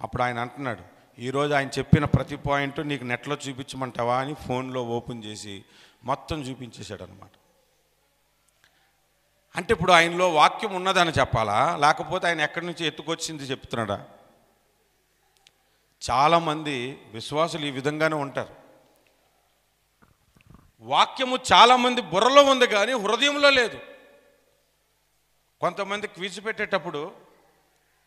అప్పుడు ఆయన అంటున్నాడు ఈరోజు ఆయన చెప్పిన ప్రతి పాయింట్ నీకు నెట్లో చూపించమంటావా అని ఫోన్లో ఓపెన్ చేసి మొత్తం చూపించేశాడు అనమాట అంటే ఇప్పుడు ఆయనలో వాక్యం ఉన్నదని చెప్పాలా లేకపోతే ఆయన ఎక్కడి నుంచి ఎత్తుకొచ్చింది చెప్తున్నాడా చాలామంది విశ్వాసులు ఈ విధంగానే ఉంటారు వాక్యము చాలామంది బుర్రలో ఉంది కానీ హృదయంలో లేదు కొంతమంది క్విజ్ పెట్టేటప్పుడు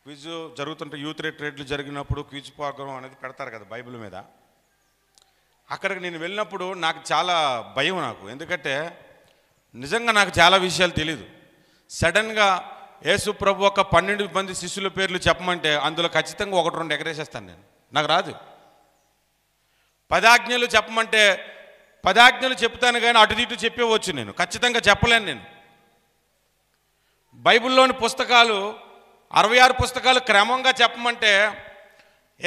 క్విజ్ జరుగుతుంటే యూత్ రేట్లు జరిగినప్పుడు క్విజ్ పోగ్రామ్ అనేది పెడతారు కదా బైబిల్ మీద అక్కడికి నేను వెళ్ళినప్పుడు నాకు చాలా భయం నాకు ఎందుకంటే నిజంగా నాకు చాలా విషయాలు తెలీదు సడన్గా యేసు ప్రభు ఒక పన్నెండు మంది శిష్యుల పేర్లు చెప్పమంటే అందులో ఖచ్చితంగా ఒకటి రెండు ఎగరేసేస్తాను నేను నాకు రాదు పదాజ్ఞలు చెప్పమంటే పదాజ్ఞలు చెప్తాను కానీ అటు ఇటు చెప్పేవచ్చు నేను ఖచ్చితంగా చెప్పలేను నేను బైబిల్లోని పుస్తకాలు అరవై ఆరు పుస్తకాలు క్రమంగా చెప్పమంటే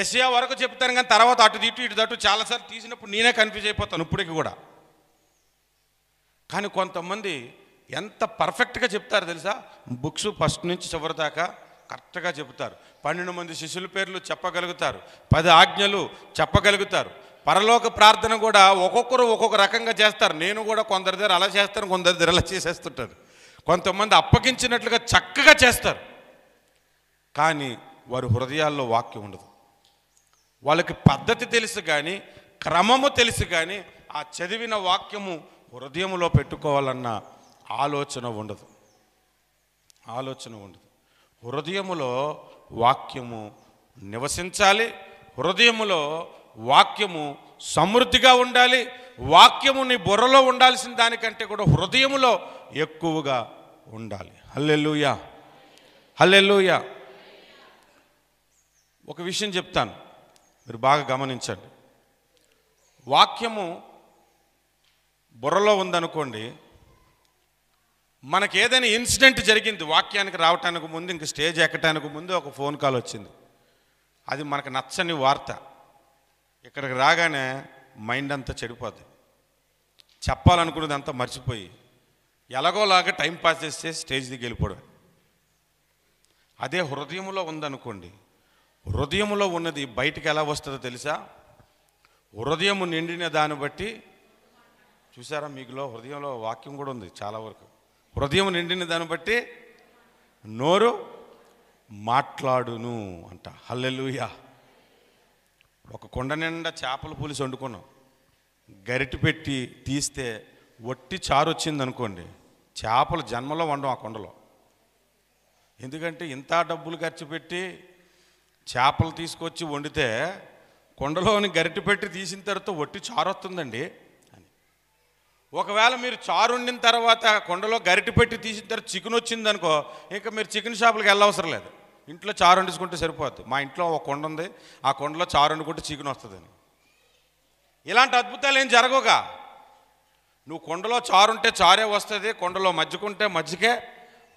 ఎస్ఏ వరకు చెప్తాను కానీ తర్వాత అటు ఇటు ఇటు దటు చాలాసార్లు తీసినప్పుడు నేనే కన్ఫ్యూజ్ అయిపోతాను ఇప్పటికి కూడా కానీ కొంతమంది ఎంత పర్ఫెక్ట్గా చెప్తారు తెలుసా బుక్స్ ఫస్ట్ నుంచి చివరి దాకా కరెక్ట్గా చెప్తారు పన్నెండు మంది శిష్యుల పేర్లు చెప్పగలుగుతారు పది ఆజ్ఞలు చెప్పగలుగుతారు పరలోక ప్రార్థన కూడా ఒక్కొక్కరు ఒక్కొక్క రకంగా చేస్తారు నేను కూడా కొందరి దగ్గర అలా చేస్తాను కొందరి దగ్గర అలా చేసేస్తుంటారు కొంతమంది అప్పగించినట్లుగా చక్కగా చేస్తారు కానీ వారి హృదయాల్లో వాక్యం ఉండదు వాళ్ళకి పద్ధతి తెలుసు కానీ క్రమము తెలుసు కానీ ఆ చదివిన వాక్యము హృదయంలో పెట్టుకోవాలన్న ఆలోచన ఉండదు ఆలోచన ఉండదు హృదయములో వాక్యము నివసించాలి హృదయములో వాక్యము సమృద్ధిగా ఉండాలి వాక్యము నీ బుర్రలో ఉండాల్సిన దానికంటే కూడా హృదయములో ఎక్కువగా ఉండాలి హల్లెలుయా హల్లెలుయా ఒక విషయం చెప్తాను మీరు బాగా గమనించండి వాక్యము బుర్రలో ఉందనుకోండి మనకి ఏదైనా ఇన్సిడెంట్ జరిగింది వాక్యానికి రావటానికి ముందు ఇంక స్టేజ్ ఎక్కటానికి ముందు ఒక ఫోన్ కాల్ వచ్చింది అది మనకు నచ్చని వార్త ఇక్కడికి రాగానే మైండ్ అంతా చెడిపోద్ది చెప్పాలనుకున్నది అంతా మర్చిపోయి ఎలాగోలాగా టైం పాస్ చేస్తే స్టేజ్ దిగి వెళ్ళిపోవడం అదే హృదయంలో ఉందనుకోండి హృదయంలో ఉన్నది బయటకు ఎలా వస్తుందో తెలుసా హృదయం నిండిన దాన్ని బట్టి చూసారా మీకులో హృదయంలో వాక్యం కూడా ఉంది చాలా వరకు హృదయం నిండిన దాన్ని బట్టి నోరు మాట్లాడును అంట హల్లెలుయా ఒక కొండ నిండా చేపల పులుసు వండుకున్నాం గరిటి పెట్టి తీస్తే వట్టి చారు వచ్చింది అనుకోండి చేపలు జన్మలో వండం ఆ కొండలో ఎందుకంటే ఇంత డబ్బులు ఖర్చు పెట్టి చేపలు తీసుకొచ్చి వండితే కొండలోని గరిటి పెట్టి తీసిన తర్వాత వట్టి చారు వస్తుందండి అని ఒకవేళ మీరు చారు వండిన తర్వాత కొండలో గరిటి పెట్టి తీసిన తర్వాత చికెన్ వచ్చిందనుకో ఇంకా మీరు చికెన్ షాపులకు వెళ్ళవసరం లేదు ఇంట్లో చారు వండుకుంటే సరిపోద్ది మా ఇంట్లో ఒక కొండ ఉంది ఆ కొండలో చారు వండుకుంటే చికెన్ వస్తుందని ఇలాంటి అద్భుతాలు ఏం జరగవుగా నువ్వు కొండలో చారుంటే చారే వస్తుంది కొండలో మజ్జికుంటే మజ్జికే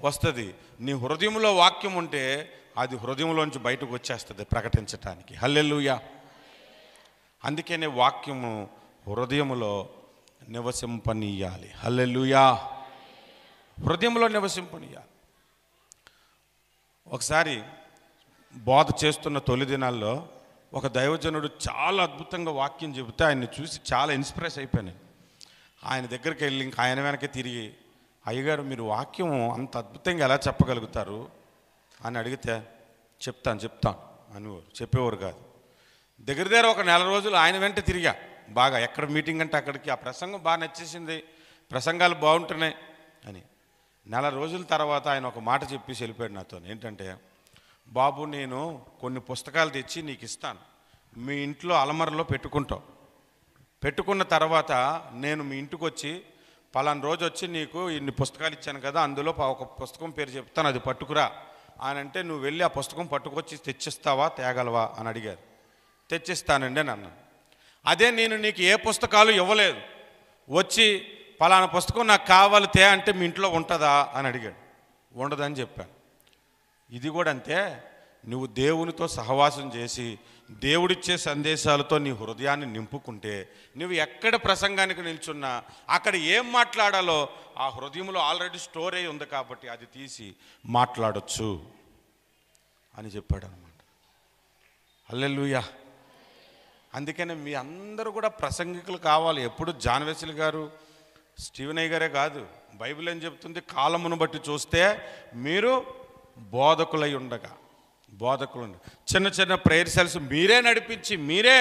వస్తుంది నీ హృదయంలో వాక్యం ఉంటే అది హృదయంలోంచి బయటకు వచ్చేస్తుంది ప్రకటించటానికి హల్లెలుయా అందుకనే వాక్యము హృదయములో నివసింపనీయాలి హల్లెలుయా హృదయంలో నివసింపనీయాలి ఒకసారి బోధ చేస్తున్న తొలి దినాల్లో ఒక దైవజనుడు చాలా అద్భుతంగా వాక్యం చెబితే ఆయన్ని చూసి చాలా ఇన్స్పిరేస్ అయిపోయాను ఆయన దగ్గరికి వెళ్ళి ఇంకా ఆయన వెనక తిరిగి అయ్యగారు మీరు వాక్యం అంత అద్భుతంగా ఎలా చెప్పగలుగుతారు అని అడిగితే చెప్తాను చెప్తాను అనివారు చెప్పేవారు కాదు దగ్గర దగ్గర ఒక నెల రోజులు ఆయన వెంట తిరిగా బాగా ఎక్కడ మీటింగ్ అంటే అక్కడికి ఆ ప్రసంగం బాగా నచ్చేసింది ప్రసంగాలు బాగుంటున్నాయి నెల రోజుల తర్వాత ఆయన ఒక మాట చెప్పి వెళ్ళిపోయాడు నాతో ఏంటంటే బాబు నేను కొన్ని పుస్తకాలు తెచ్చి నీకు ఇస్తాను మీ ఇంట్లో అలమరలో పెట్టుకుంటావు పెట్టుకున్న తర్వాత నేను మీ ఇంటికి వచ్చి పలానా రోజు వచ్చి నీకు ఇన్ని పుస్తకాలు ఇచ్చాను కదా అందులో ఒక పుస్తకం పేరు చెప్తాను అది పట్టుకురా అని అంటే నువ్వు వెళ్ళి ఆ పుస్తకం పట్టుకొచ్చి తెచ్చిస్తావా తేగలవా అని అడిగారు తెచ్చిస్తానండి అని అన్నాను అదే నేను నీకు ఏ పుస్తకాలు ఇవ్వలేదు వచ్చి పలానా పుస్తకం నాకు కావాలితే అంటే మీ ఇంట్లో ఉంటుందా అని అడిగాడు ఉండదని చెప్పాను ఇది కూడా అంతే నువ్వు దేవునితో సహవాసం చేసి దేవుడిచ్చే సందేశాలతో నీ హృదయాన్ని నింపుకుంటే నువ్వు ఎక్కడ ప్రసంగానికి నిల్చున్నా అక్కడ ఏం మాట్లాడాలో ఆ హృదయంలో ఆల్రెడీ స్టోర్ అయి ఉంది కాబట్టి అది తీసి మాట్లాడచ్చు అని చెప్పాడు అనమాట అల్లెలుయా అందుకనే మీ అందరూ కూడా ప్రసంగికులు కావాలి ఎప్పుడు జాన్వేసులు గారు స్టీవెనయ్య గారే కాదు బైబిల్ ఏం చెప్తుంది కాలమును బట్టి చూస్తే మీరు బోధకులై ఉండగా బోధకులు చిన్న చిన్న ప్రేయర్ సెల్స్ మీరే నడిపించి మీరే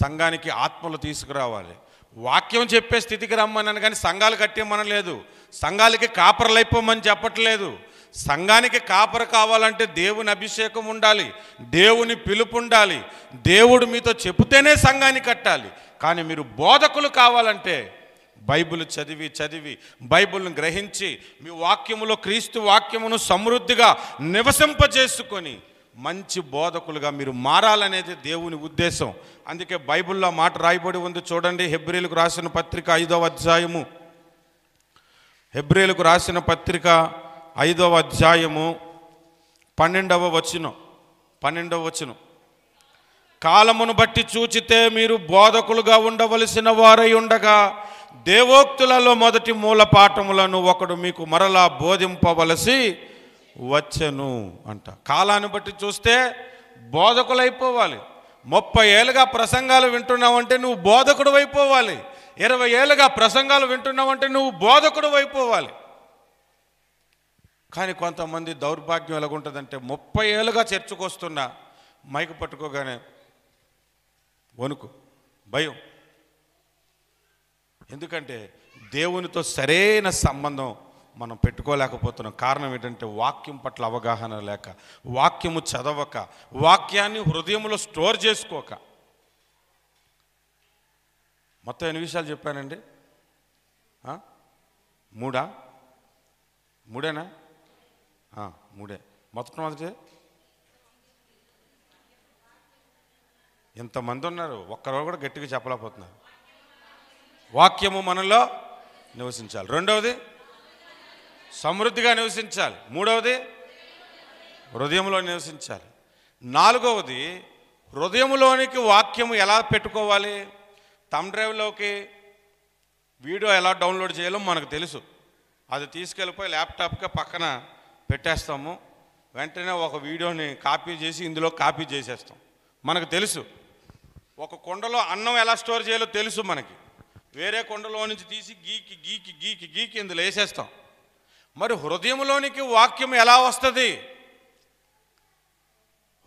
సంఘానికి ఆత్మలు తీసుకురావాలి వాక్యం చెప్పే స్థితికి రమ్మన్నాను కానీ సంఘాలు కట్టేమనలేదు లేదు సంఘాలకి కాపరలైపోమని చెప్పట్లేదు సంఘానికి కాపర కావాలంటే దేవుని అభిషేకం ఉండాలి దేవుని పిలుపు ఉండాలి దేవుడు మీతో చెబుతేనే సంఘాన్ని కట్టాలి కానీ మీరు బోధకులు కావాలంటే బైబిల్ చదివి చదివి బైబిల్ను గ్రహించి మీ వాక్యములో క్రీస్తు వాక్యమును సమృద్ధిగా నివసింపజేసుకొని మంచి బోధకులుగా మీరు మారాలనేది దేవుని ఉద్దేశం అందుకే బైబిల్లో మాట రాయబడి ఉంది చూడండి హెబ్రిలకు రాసిన పత్రిక ఐదవ అధ్యాయము హెబ్రిలకు రాసిన పత్రిక ఐదవ అధ్యాయము పన్నెండవ వచనం పన్నెండవ వచనం కాలమును బట్టి చూచితే మీరు బోధకులుగా ఉండవలసిన వారై ఉండగా దేవోక్తులలో మొదటి మూల పాఠములను ఒకడు మీకు మరలా బోధింపవలసి వచ్చను అంట కాలాన్ని బట్టి చూస్తే బోధకులు అయిపోవాలి ముప్పై ఏళ్ళుగా ప్రసంగాలు వింటున్నావంటే నువ్వు బోధకుడు అయిపోవాలి ఇరవై ఏళ్ళుగా ప్రసంగాలు వింటున్నావంటే నువ్వు బోధకుడు అయిపోవాలి కానీ కొంతమంది దౌర్భాగ్యం ఎలాగుంటుందంటే ముప్పై ఏళ్ళుగా చర్చకు వస్తున్నా మైకు పట్టుకోగానే వణుకు భయం ఎందుకంటే దేవునితో సరైన సంబంధం మనం పెట్టుకోలేకపోతున్నాం కారణం ఏంటంటే వాక్యం పట్ల అవగాహన లేక వాక్యము చదవక వాక్యాన్ని హృదయంలో స్టోర్ చేసుకోక మొత్తం ఎన్ని విషయాలు చెప్పానండి మూడా మూడేనా మూడే మొదట మొదటి ఎంతమంది ఉన్నారు ఒక్కరోజు కూడా గట్టిగా చెప్పలేకపోతున్నారు వాక్యము మనలో నివసించాలి రెండవది సమృద్ధిగా నివసించాలి మూడవది హృదయంలో నివసించాలి నాలుగవది హృదయంలోనికి వాక్యము ఎలా పెట్టుకోవాలి తమ్ డ్రైవ్లోకి వీడియో ఎలా డౌన్లోడ్ చేయాలో మనకు తెలుసు అది తీసుకెళ్ళిపోయి ల్యాప్టాప్కి పక్కన పెట్టేస్తాము వెంటనే ఒక వీడియోని కాపీ చేసి ఇందులో కాపీ చేసేస్తాం మనకు తెలుసు ఒక కుండలో అన్నం ఎలా స్టోర్ చేయాలో తెలుసు మనకి వేరే కొండలో నుంచి తీసి గీకి గీకి గీకి గీకి ఇందులో వేసేస్తాం మరి హృదయంలోనికి వాక్యం ఎలా వస్తుంది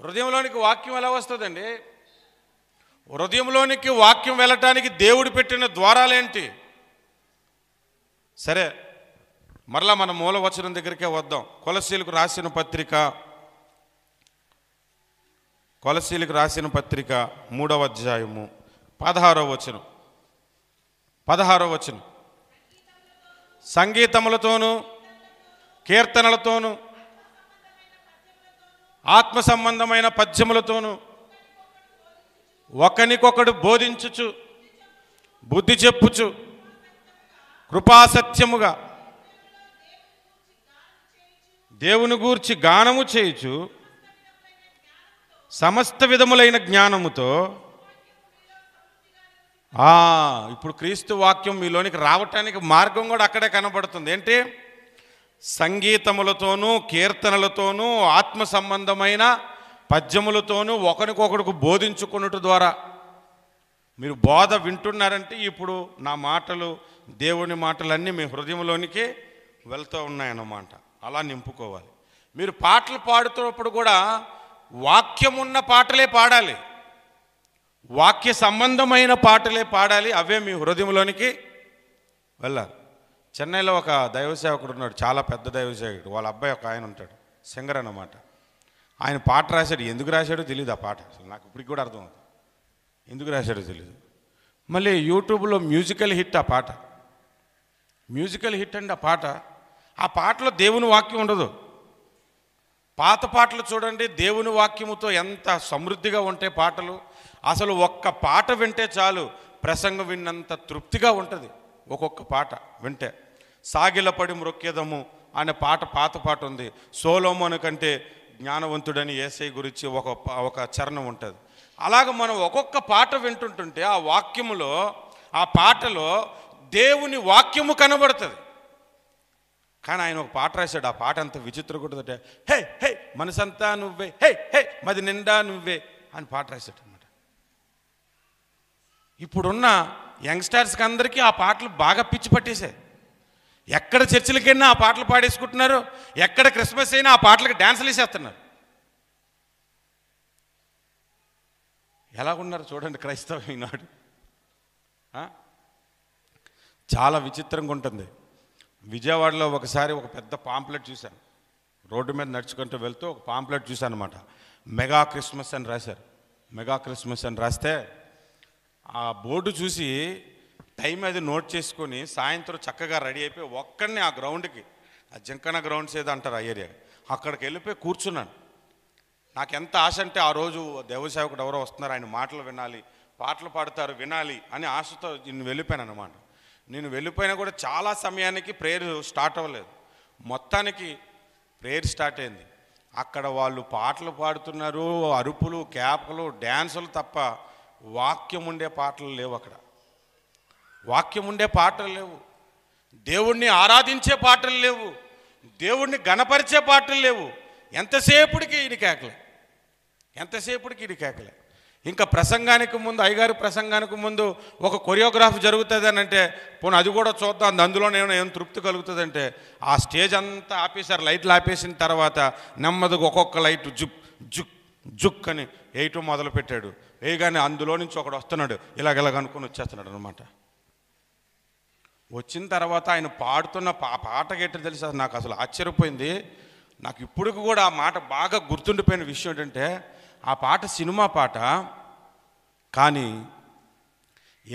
హృదయంలోనికి వాక్యం ఎలా వస్తుందండి హృదయంలోనికి వాక్యం వెళ్ళటానికి దేవుడు పెట్టిన ద్వారాలేంటి సరే మరలా మన మూలవచనం దగ్గరికే వద్దాం కొలసీలకు రాసిన పత్రిక కొలసీలకు రాసిన పత్రిక మూడవ అధ్యాయము పదహారవ వచనం పదహారో వచనం సంగీతములతోనూ కీర్తనలతోనూ ఆత్మ సంబంధమైన పద్యములతోనూ ఒకనికొకడు బోధించుచు బుద్ధి చెప్పుచు కృపాసత్యముగా దేవుని గూర్చి గానము చేయుచు సమస్త విధములైన జ్ఞానముతో ఇప్పుడు క్రీస్తు వాక్యం మీలోనికి రావటానికి మార్గం కూడా అక్కడే కనబడుతుంది ఏంటి సంగీతములతోనూ కీర్తనలతోనూ ఆత్మ సంబంధమైన పద్యములతోనూ ఒకరికొకరికి బోధించుకున్నట్టు ద్వారా మీరు బోధ వింటున్నారంటే ఇప్పుడు నా మాటలు దేవుని మాటలన్నీ మీ హృదయంలోనికి వెళ్తూ ఉన్నాయన్నమాట అలా నింపుకోవాలి మీరు పాటలు పాడుతున్నప్పుడు కూడా వాక్యం ఉన్న పాటలే పాడాలి వాక్య సంబంధమైన పాటలే పాడాలి అవే మీ హృదయంలోనికి వెళ్ళాలి చెన్నైలో ఒక దైవసేవకుడు ఉన్నాడు చాలా పెద్ద దైవసేవకుడు వాళ్ళ అబ్బాయి ఒక ఆయన ఉంటాడు సింగర్ అన్నమాట ఆయన పాట రాశాడు ఎందుకు రాశాడో తెలియదు ఆ పాట అసలు నాకు ఇప్పటికి కూడా అర్థం అవుతుంది ఎందుకు రాశాడో తెలియదు మళ్ళీ యూట్యూబ్లో మ్యూజికల్ హిట్ ఆ పాట మ్యూజికల్ హిట్ అండి ఆ పాట ఆ పాటలో దేవుని వాక్యం ఉండదు పాత పాటలు చూడండి దేవుని వాక్యముతో ఎంత సమృద్ధిగా ఉంటాయి పాటలు అసలు ఒక్క పాట వింటే చాలు ప్రసంగం విన్నంత తృప్తిగా ఉంటుంది ఒక్కొక్క పాట వింటే సాగిలపడి మృక్యదము అనే పాట పాత పాట ఉంది సోలోమోను కంటే జ్ఞానవంతుడని ఏసై గురించి ఒక ఒక చరణం ఉంటుంది అలాగ మనం ఒక్కొక్క పాట వింటుంటుంటే ఆ వాక్యములో ఆ పాటలో దేవుని వాక్యము కనబడుతుంది కానీ ఆయన ఒక పాట రాశాడు ఆ పాట అంత విచిత్ర విచిత్రకూడదంటే హే హే మనసంతా నువ్వే హే హే మది నిండా నువ్వే అని పాట రాశాడు ఇప్పుడున్న యంగ్స్టర్స్కి అందరికీ ఆ పాటలు బాగా పిచ్చి పట్టేశాయి ఎక్కడ చర్చిలకైనా ఆ పాటలు పాడేసుకుంటున్నారు ఎక్కడ క్రిస్మస్ అయినా ఆ పాటలకు డ్యాన్సులు వేసేస్తున్నారు ఎలాగున్నారు చూడండి క్రైస్తవం ఈనాడు చాలా విచిత్రంగా ఉంటుంది విజయవాడలో ఒకసారి ఒక పెద్ద పాంప్లెట్ చూశాను రోడ్డు మీద నడుచుకుంటూ వెళ్తూ ఒక పాంప్లెట్ చూశాను అనమాట మెగా క్రిస్మస్ అని రాశారు మెగా క్రిస్మస్ అని రాస్తే ఆ బోర్డు చూసి టైం అది నోట్ చేసుకొని సాయంత్రం చక్కగా రెడీ అయిపోయి ఒక్కడిని ఆ గ్రౌండ్కి ఆ జింకన గ్రౌండ్స్ ఏదో అంటారు ఆ ఏరియా అక్కడికి వెళ్ళిపోయి కూర్చున్నాను నాకు ఎంత ఆశ అంటే ఆ రోజు దేవసేవకుడు ఎవరో వస్తున్నారు ఆయన మాటలు వినాలి పాటలు పాడతారు వినాలి అని ఆశతో నేను వెళ్ళిపోయాను అనమాట నేను వెళ్ళిపోయినా కూడా చాలా సమయానికి ప్రేయర్ స్టార్ట్ అవ్వలేదు మొత్తానికి ప్రేయర్ స్టార్ట్ అయింది అక్కడ వాళ్ళు పాటలు పాడుతున్నారు అరుపులు క్యాప్లు డ్యాన్సులు తప్ప వాక్యం ఉండే పాటలు లేవు అక్కడ వాక్యం ఉండే పాటలు లేవు దేవుణ్ణి ఆరాధించే పాటలు లేవు దేవుణ్ణి గణపరిచే పాటలు లేవు ఎంతసేపుడికి ఇది కేకలే ఎంతసేపుడికి ఇది కేకలే ఇంకా ప్రసంగానికి ముందు అయ్యగారి ప్రసంగానికి ముందు ఒక కొరియోగ్రాఫ్ జరుగుతుంది అని అంటే పోనీ అది కూడా చూద్దాం అందులో నేను ఏం తృప్తి కలుగుతుందంటే ఆ స్టేజ్ అంతా ఆపేశారు లైట్లు ఆపేసిన తర్వాత నెమ్మదిగా ఒక్కొక్క లైట్ జుక్ జుక్ జుక్ అని వేయటం మొదలుపెట్టాడు వేయగానే అందులో నుంచి ఒకడు వస్తున్నాడు ఇలాగ వచ్చేస్తున్నాడు అనమాట వచ్చిన తర్వాత ఆయన పాడుతున్న పా పాట గెట్ట తెలిసి నాకు అసలు ఆశ్చర్యపోయింది నాకు ఇప్పుడు కూడా ఆ మాట బాగా గుర్తుండిపోయిన విషయం ఏంటంటే ఆ పాట సినిమా పాట కానీ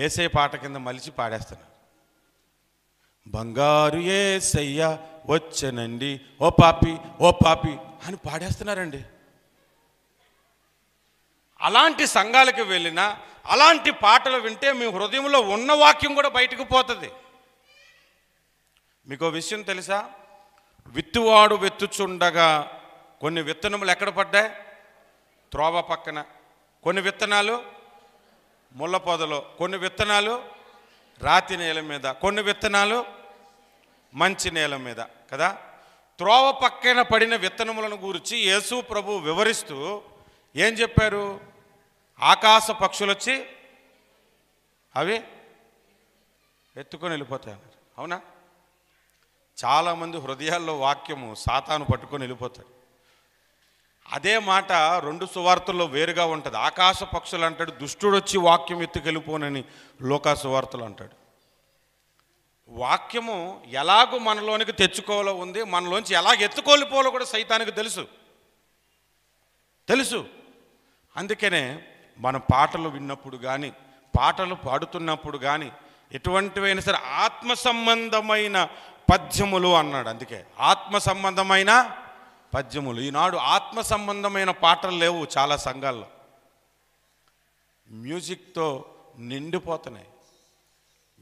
ఏసై పాట కింద మలిచి పాడేస్తాను బంగారు ఏసయ్య వచ్చనండి ఓ పాపి ఓ పాపి అని పాడేస్తున్నారండి అలాంటి సంఘాలకు వెళ్ళినా అలాంటి పాటలు వింటే మీ హృదయంలో ఉన్న వాక్యం కూడా బయటకు పోతుంది మీకు విషయం తెలుసా విత్తువాడు వెత్తుచుండగా కొన్ని విత్తనములు ఎక్కడ పడ్డాయి త్రోవ పక్కన కొన్ని విత్తనాలు ముళ్ళ పొదలో కొన్ని విత్తనాలు రాతి నేల మీద కొన్ని విత్తనాలు మంచి నేల మీద కదా త్రోవ పక్కన పడిన విత్తనములను గురించి యేసు ప్రభు వివరిస్తూ ఏం చెప్పారు ఆకాశ పక్షులు వచ్చి అవి ఎత్తుకొని వెళ్ళిపోతాయి అన్నారు అవునా చాలామంది హృదయాల్లో వాక్యము సాతాను పట్టుకొని వెళ్ళిపోతాడు అదే మాట రెండు సువార్తల్లో వేరుగా ఉంటుంది ఆకాశ పక్షులు అంటాడు దుష్టుడు వచ్చి వాక్యం ఎత్తుకెళ్ళిపోనని సువార్తలు అంటాడు వాక్యము ఎలాగూ మనలోనికి తెచ్చుకోవాలో ఉంది మనలోంచి ఎలాగ ఎత్తుకోలిపోవాలో కూడా సైతానికి తెలుసు తెలుసు అందుకనే మన పాటలు విన్నప్పుడు కానీ పాటలు పాడుతున్నప్పుడు కానీ ఎటువంటివైనా సరే ఆత్మ సంబంధమైన పద్యములు అన్నాడు అందుకే ఆత్మ సంబంధమైన పద్యములు ఈనాడు ఆత్మ సంబంధమైన పాటలు లేవు చాలా సంఘాల్లో మ్యూజిక్తో నిండిపోతున్నాయి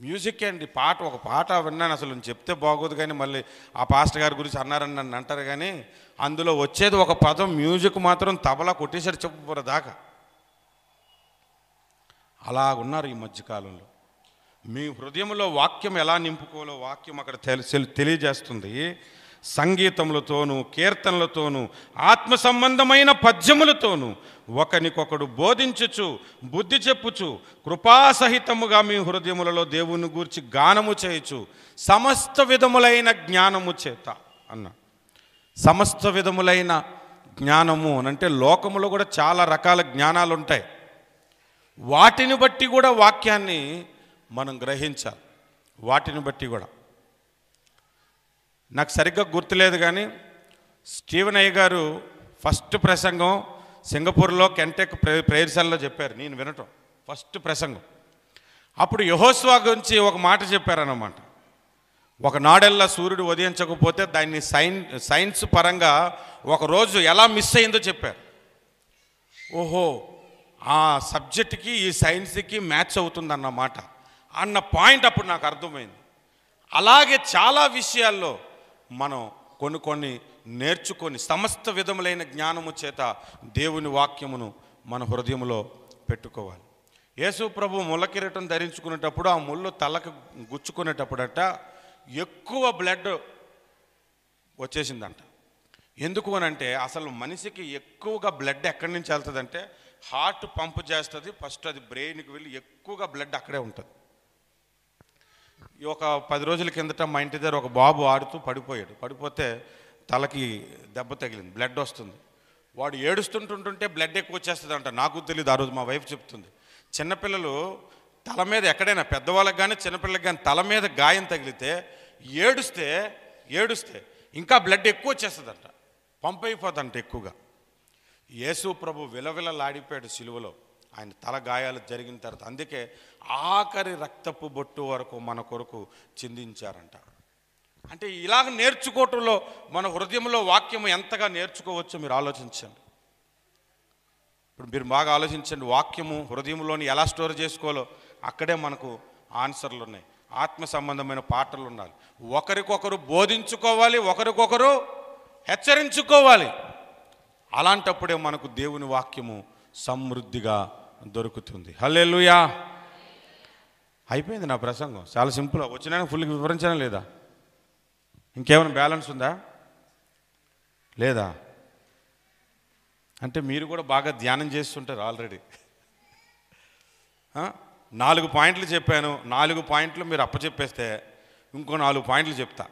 మ్యూజిక్ అండి పాట ఒక పాట విన్నాను అసలు చెప్తే బాగోదు కానీ మళ్ళీ ఆ పాస్టర్ గారి గురించి అన్నారని నన్ను అంటారు కానీ అందులో వచ్చేది ఒక పదం మ్యూజిక్ మాత్రం తబలా కొట్టేశారు చెప్పు దాకా అలా ఉన్నారు ఈ మధ్యకాలంలో మీ హృదయంలో వాక్యం ఎలా నింపుకోవాలో వాక్యం అక్కడ తెలియజేస్తుంది సంగీతములతోనూ కీర్తనలతోనూ ఆత్మ సంబంధమైన పద్యములతోనూ ఒకనికొకడు బోధించుచు బుద్ధి చెప్పుచు కృపాసహితముగా మీ హృదయములలో దేవుని గూర్చి గానము చేయొచ్చు సమస్త విధములైన జ్ఞానము చేత అన్న సమస్త విధములైన జ్ఞానము అంటే లోకములో కూడా చాలా రకాల జ్ఞానాలు ఉంటాయి వాటిని బట్టి కూడా వాక్యాన్ని మనం గ్రహించాలి వాటిని బట్టి కూడా నాకు సరిగ్గా గుర్తులేదు కానీ స్టీవెన్ అయ్య గారు ఫస్ట్ ప్రసంగం సింగపూర్లో కెంటెక్ ప్రేయర్శాలలో చెప్పారు నేను వినటం ఫస్ట్ ప్రసంగం అప్పుడు యహోస్వా గురించి ఒక మాట చెప్పారన్నమాట ఒక నాడెల్లా సూర్యుడు ఉదయించకపోతే దాన్ని సైన్ సైన్స్ పరంగా ఒకరోజు ఎలా మిస్ అయిందో చెప్పారు ఓహో ఆ సబ్జెక్ట్కి ఈ సైన్స్కి మ్యాచ్ అన్నమాట అన్న పాయింట్ అప్పుడు నాకు అర్థమైంది అలాగే చాలా విషయాల్లో మనం కొన్ని కొన్ని నేర్చుకొని సమస్త విధములైన జ్ఞానము చేత దేవుని వాక్యమును మన హృదయంలో పెట్టుకోవాలి యేసు ప్రభు ముళ్ళ ధరించుకునేటప్పుడు ఆ ముళ్ళు తలకు గుచ్చుకునేటప్పుడట ఎక్కువ బ్లడ్ వచ్చేసిందంట ఎందుకు అంటే అసలు మనిషికి ఎక్కువగా బ్లడ్ ఎక్కడి నుంచి వెళ్తుందంటే హార్ట్ పంప్ చేస్తుంది ఫస్ట్ అది బ్రెయిన్కి వెళ్ళి ఎక్కువగా బ్లడ్ అక్కడే ఉంటుంది ఒక పది రోజుల కిందట మా ఇంటి దగ్గర ఒక బాబు ఆడుతూ పడిపోయాడు పడిపోతే తలకి దెబ్బ తగిలింది బ్లడ్ వస్తుంది వాడు ఏడుస్తుంటుంటుంటే బ్లడ్ ఎక్కువ వచ్చేస్తుంది అంట నాకు తెలియదు ఆ రోజు మా వైఫ్ చెప్తుంది చిన్నపిల్లలు తల మీద ఎక్కడైనా పెద్దవాళ్ళకి కానీ చిన్నపిల్లలకి కానీ తల మీద గాయం తగిలితే ఏడుస్తే ఏడుస్తే ఇంకా బ్లడ్ ఎక్కువ వచ్చేస్తుందంట పంప్ అయిపోతుందంట ఎక్కువగా యేసు ప్రభు విలవిలలాడిపోయాడు సిలువలో ఆయన తల గాయాలు జరిగిన తర్వాత అందుకే ఆఖరి రక్తపు బొట్టు వరకు మన కొరకు చిందించారంట అంటే ఇలాగ నేర్చుకోవటంలో మన హృదయంలో వాక్యం ఎంతగా నేర్చుకోవచ్చో మీరు ఆలోచించండి ఇప్పుడు మీరు బాగా ఆలోచించండి వాక్యము హృదయంలోని ఎలా స్టోర్ చేసుకోవాలో అక్కడే మనకు ఆన్సర్లు ఉన్నాయి ఆత్మ సంబంధమైన పాటలు ఉండాలి ఒకరికొకరు బోధించుకోవాలి ఒకరికొకరు హెచ్చరించుకోవాలి అలాంటప్పుడే మనకు దేవుని వాక్యము సమృద్ధిగా దొరుకుతుంది హల్లెలుయా అయిపోయింది నా ప్రసంగం చాలా సింపుల్ వచ్చినాక ఫుల్గా వివరించడం లేదా ఇంకేమైనా బ్యాలెన్స్ ఉందా లేదా అంటే మీరు కూడా బాగా ధ్యానం చేస్తుంటారు ఆల్రెడీ నాలుగు పాయింట్లు చెప్పాను నాలుగు పాయింట్లు మీరు అప్పచెప్పేస్తే ఇంకో నాలుగు పాయింట్లు చెప్తా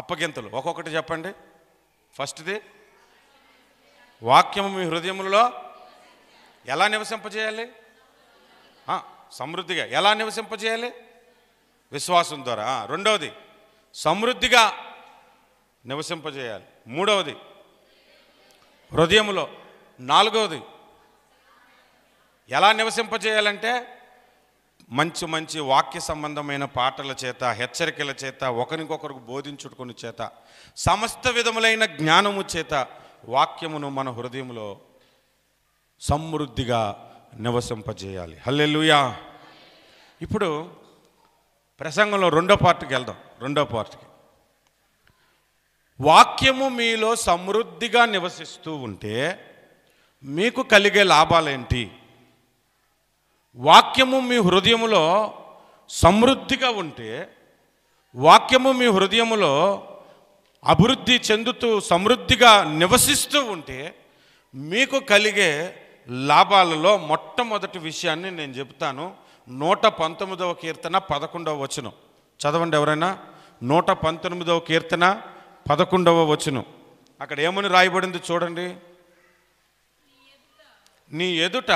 అప్పగింతలు ఒక్కొక్కటి చెప్పండి ఫస్ట్ది వాక్యము మీ హృదయములలో ఎలా నివసింపజేయాలి సమృద్ధిగా ఎలా నివసింపజేయాలి విశ్వాసం ద్వారా రెండవది సమృద్ధిగా నివసింపజేయాలి మూడవది హృదయములో నాలుగవది ఎలా నివసింపజేయాలంటే మంచి మంచి వాక్య సంబంధమైన పాటల చేత హెచ్చరికల చేత ఒకరికొకరికి బోధించుకుని చేత సమస్త విధములైన జ్ఞానము చేత వాక్యమును మన హృదయంలో సమృద్ధిగా నివసింపజేయాలి హల్లెలుయా ఇప్పుడు ప్రసంగంలో రెండో పార్ట్కి వెళ్దాం రెండో పార్ట్కి వాక్యము మీలో సమృద్ధిగా నివసిస్తూ ఉంటే మీకు కలిగే లాభాలేంటి వాక్యము మీ హృదయములో సమృద్ధిగా ఉంటే వాక్యము మీ హృదయములో అభివృద్ధి చెందుతూ సమృద్ధిగా నివసిస్తూ ఉంటే మీకు కలిగే లాభాలలో మొట్టమొదటి విషయాన్ని నేను చెప్తాను నూట పంతొమ్మిదవ కీర్తన పదకొండవ వచనం చదవండి ఎవరైనా నూట పంతొమ్మిదవ కీర్తన పదకొండవ వచనం అక్కడ ఏమని రాయబడింది చూడండి నీ ఎదుట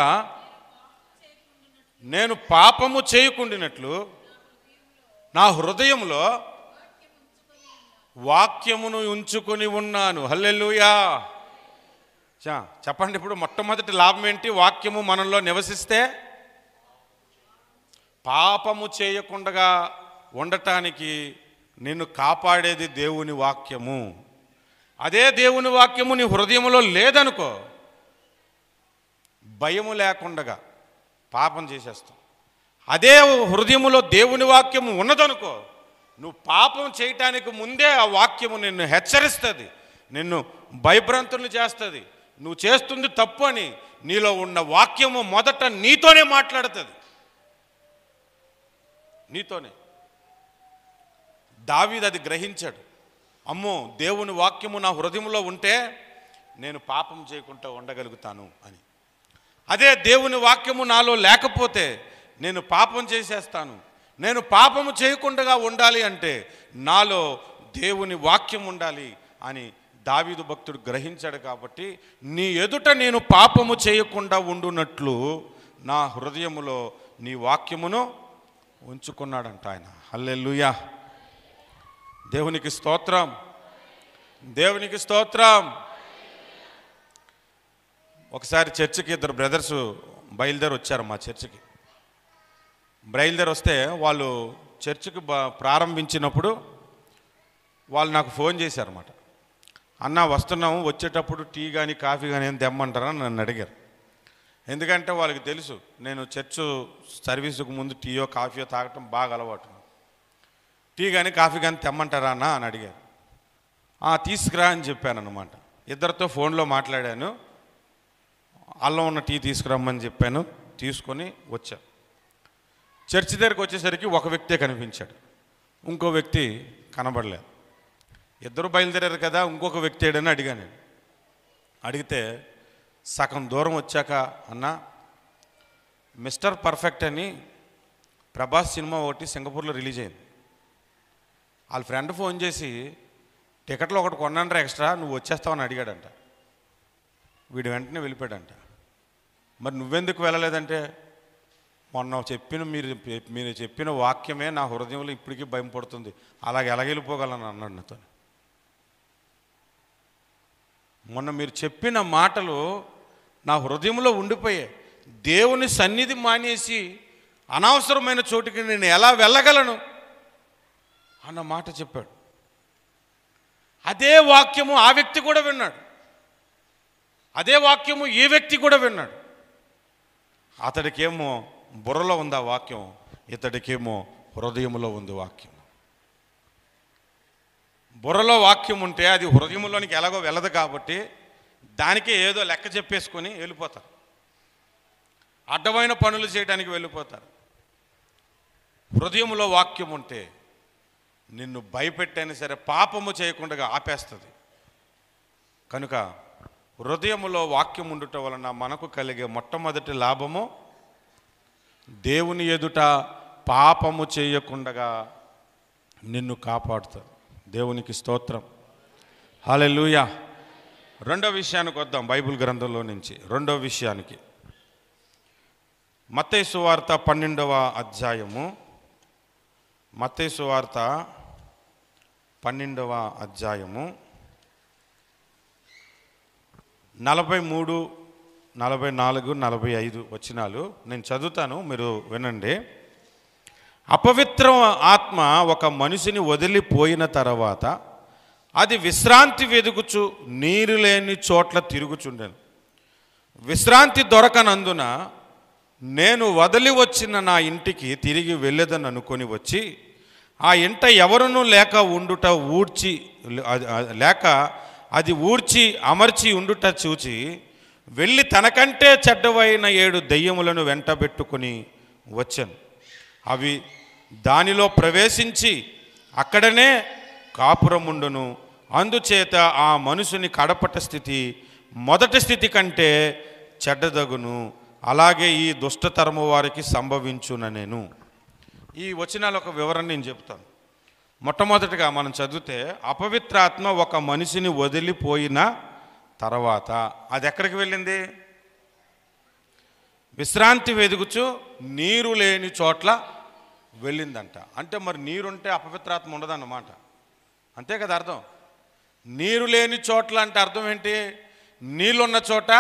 నేను పాపము చేయకుండినట్లు నా హృదయంలో వాక్యమును ఉంచుకొని ఉన్నాను హల్లెలుయా చెప్పండి ఇప్పుడు మొట్టమొదటి లాభం ఏంటి వాక్యము మనలో నివసిస్తే పాపము చేయకుండా ఉండటానికి నిన్ను కాపాడేది దేవుని వాక్యము అదే దేవుని వాక్యము నీ హృదయంలో లేదనుకో భయము లేకుండగా పాపం చేసేస్తాం అదే హృదయములో దేవుని వాక్యము ఉన్నదనుకో నువ్వు పాపం చేయటానికి ముందే ఆ వాక్యము నిన్ను హెచ్చరిస్తుంది నిన్ను భయభ్రాంతులు చేస్తుంది నువ్వు చేస్తుంది తప్పు అని నీలో ఉన్న వాక్యము మొదట నీతోనే మాట్లాడుతుంది నీతోనే దావీద్ అది గ్రహించాడు అమ్మో దేవుని వాక్యము నా హృదయంలో ఉంటే నేను పాపం చేయకుండా ఉండగలుగుతాను అని అదే దేవుని వాక్యము నాలో లేకపోతే నేను పాపం చేసేస్తాను నేను పాపము చేయకుండా ఉండాలి అంటే నాలో దేవుని వాక్యం ఉండాలి అని దావీదు భక్తుడు గ్రహించాడు కాబట్టి నీ ఎదుట నేను పాపము చేయకుండా ఉండునట్లు నా హృదయములో నీ వాక్యమును ఉంచుకున్నాడంట ఆయన హల్లెలుయా దేవునికి స్తోత్రం దేవునికి స్తోత్రం ఒకసారి చర్చికి ఇద్దరు బ్రదర్స్ బయలుదేరి వచ్చారు మా చర్చికి బయలుదేరి వస్తే వాళ్ళు చర్చికి ప్రారంభించినప్పుడు వాళ్ళు నాకు ఫోన్ చేశారన్నమాట అన్న వస్తున్నాము వచ్చేటప్పుడు టీ కానీ కాఫీ కానీ ఏం తెమ్మంటారని నన్ను అడిగారు ఎందుకంటే వాళ్ళకి తెలుసు నేను చర్చ్ సర్వీసుకు ముందు టీయో కాఫీయో తాగటం బాగా అలవాటు టీ కానీ కాఫీ కానీ తెమ్మంటారా అన్న అని అడిగారు తీసుకురా అని చెప్పాను అనమాట ఇద్దరితో ఫోన్లో మాట్లాడాను అల్లం ఉన్న టీ తీసుకురమ్మని చెప్పాను తీసుకొని వచ్చా చర్చి దగ్గరకు వచ్చేసరికి ఒక వ్యక్తే కనిపించాడు ఇంకో వ్యక్తి కనబడలేదు ఇద్దరు బయలుదేరారు కదా ఇంకొక వ్యక్తి ఏడని అడిగాను నేను అడిగితే సగం దూరం వచ్చాక అన్న మిస్టర్ పర్ఫెక్ట్ అని ప్రభాస్ సినిమా ఒకటి సింగపూర్లో రిలీజ్ అయింది వాళ్ళ ఫ్రెండ్ ఫోన్ చేసి టికెట్లు ఒకటి కొన్నానరా ఎక్స్ట్రా నువ్వు వచ్చేస్తావని అడిగాడంట వీడు వెంటనే వెళ్ళిపోయాడంట మరి నువ్వెందుకు వెళ్ళలేదంటే మొన్న చెప్పిన మీరు మీరు చెప్పిన వాక్యమే నా హృదయంలో ఇప్పటికీ భయం పడుతుంది అలాగే ఎలాగెళ్ళిపోగలను అన్నాడు నాతో మొన్న మీరు చెప్పిన మాటలు నా హృదయంలో ఉండిపోయాయి దేవుని సన్నిధి మానేసి అనవసరమైన చోటుకి నేను ఎలా వెళ్ళగలను అన్న మాట చెప్పాడు అదే వాక్యము ఆ వ్యక్తి కూడా విన్నాడు అదే వాక్యము ఈ వ్యక్తి కూడా విన్నాడు అతడికేమో బుర్రలో ఉంది ఆ వాక్యం ఇతడికేమో హృదయంలో ఉంది వాక్యం బుర్రలో వాక్యం ఉంటే అది హృదయంలోనికి ఎలాగో వెళ్ళదు కాబట్టి దానికే ఏదో లెక్క చెప్పేసుకొని వెళ్ళిపోతారు అడ్డమైన పనులు చేయడానికి వెళ్ళిపోతారు హృదయంలో వాక్యం ఉంటే నిన్ను భయపెట్టైనా సరే పాపము చేయకుండా ఆపేస్తుంది కనుక హృదయములో వాక్యం ఉండటం వలన మనకు కలిగే మొట్టమొదటి లాభము దేవుని ఎదుట పాపము చేయకుండగా నిన్ను కాపాడుతారు దేవునికి స్తోత్రం లూయ రెండో విషయానికి వద్దాం బైబిల్ గ్రంథంలో నుంచి రెండో విషయానికి మతేసు వార్త పన్నెండవ అధ్యాయము మతేసు వార్త పన్నెండవ అధ్యాయము నలభై మూడు నలభై నాలుగు నలభై ఐదు వచ్చినాలు నేను చదువుతాను మీరు వినండి అపవిత్ర ఆత్మ ఒక మనిషిని వదిలిపోయిన తర్వాత అది విశ్రాంతి వెదుగుచు నీరు లేని చోట్ల తిరుగుచుండెను విశ్రాంతి దొరకనందున నేను వదిలి వచ్చిన నా ఇంటికి తిరిగి వెళ్ళదని అనుకొని వచ్చి ఆ ఇంట ఎవరునూ లేక ఉండుట ఊడ్చి లేక అది ఊడ్చి అమర్చి ఉండుట చూచి వెళ్ళి తనకంటే చెడ్డవైన ఏడు దెయ్యములను వెంటబెట్టుకుని వచ్చాను అవి దానిలో ప్రవేశించి అక్కడనే కాపురముండును అందుచేత ఆ మనుషుని కడపట స్థితి మొదటి స్థితి కంటే చెడ్డదగును అలాగే ఈ దుష్టతరము వారికి సంభవించున నేను ఈ వచనాల ఒక వివరణ నేను చెప్తాను మొట్టమొదటిగా మనం చదివితే అపవిత్రాత్మ ఒక మనిషిని వదిలిపోయిన తర్వాత అది ఎక్కడికి వెళ్ళింది విశ్రాంతి వెదుగుచు నీరు లేని చోట్ల వెళ్ళిందంట అంటే మరి నీరుంటే అపవిత్రాత్మ ఉండదన్నమాట అంతే కదా అర్థం నీరు లేని చోట్ల అంటే అర్థం ఏంటి నీళ్ళున్న చోట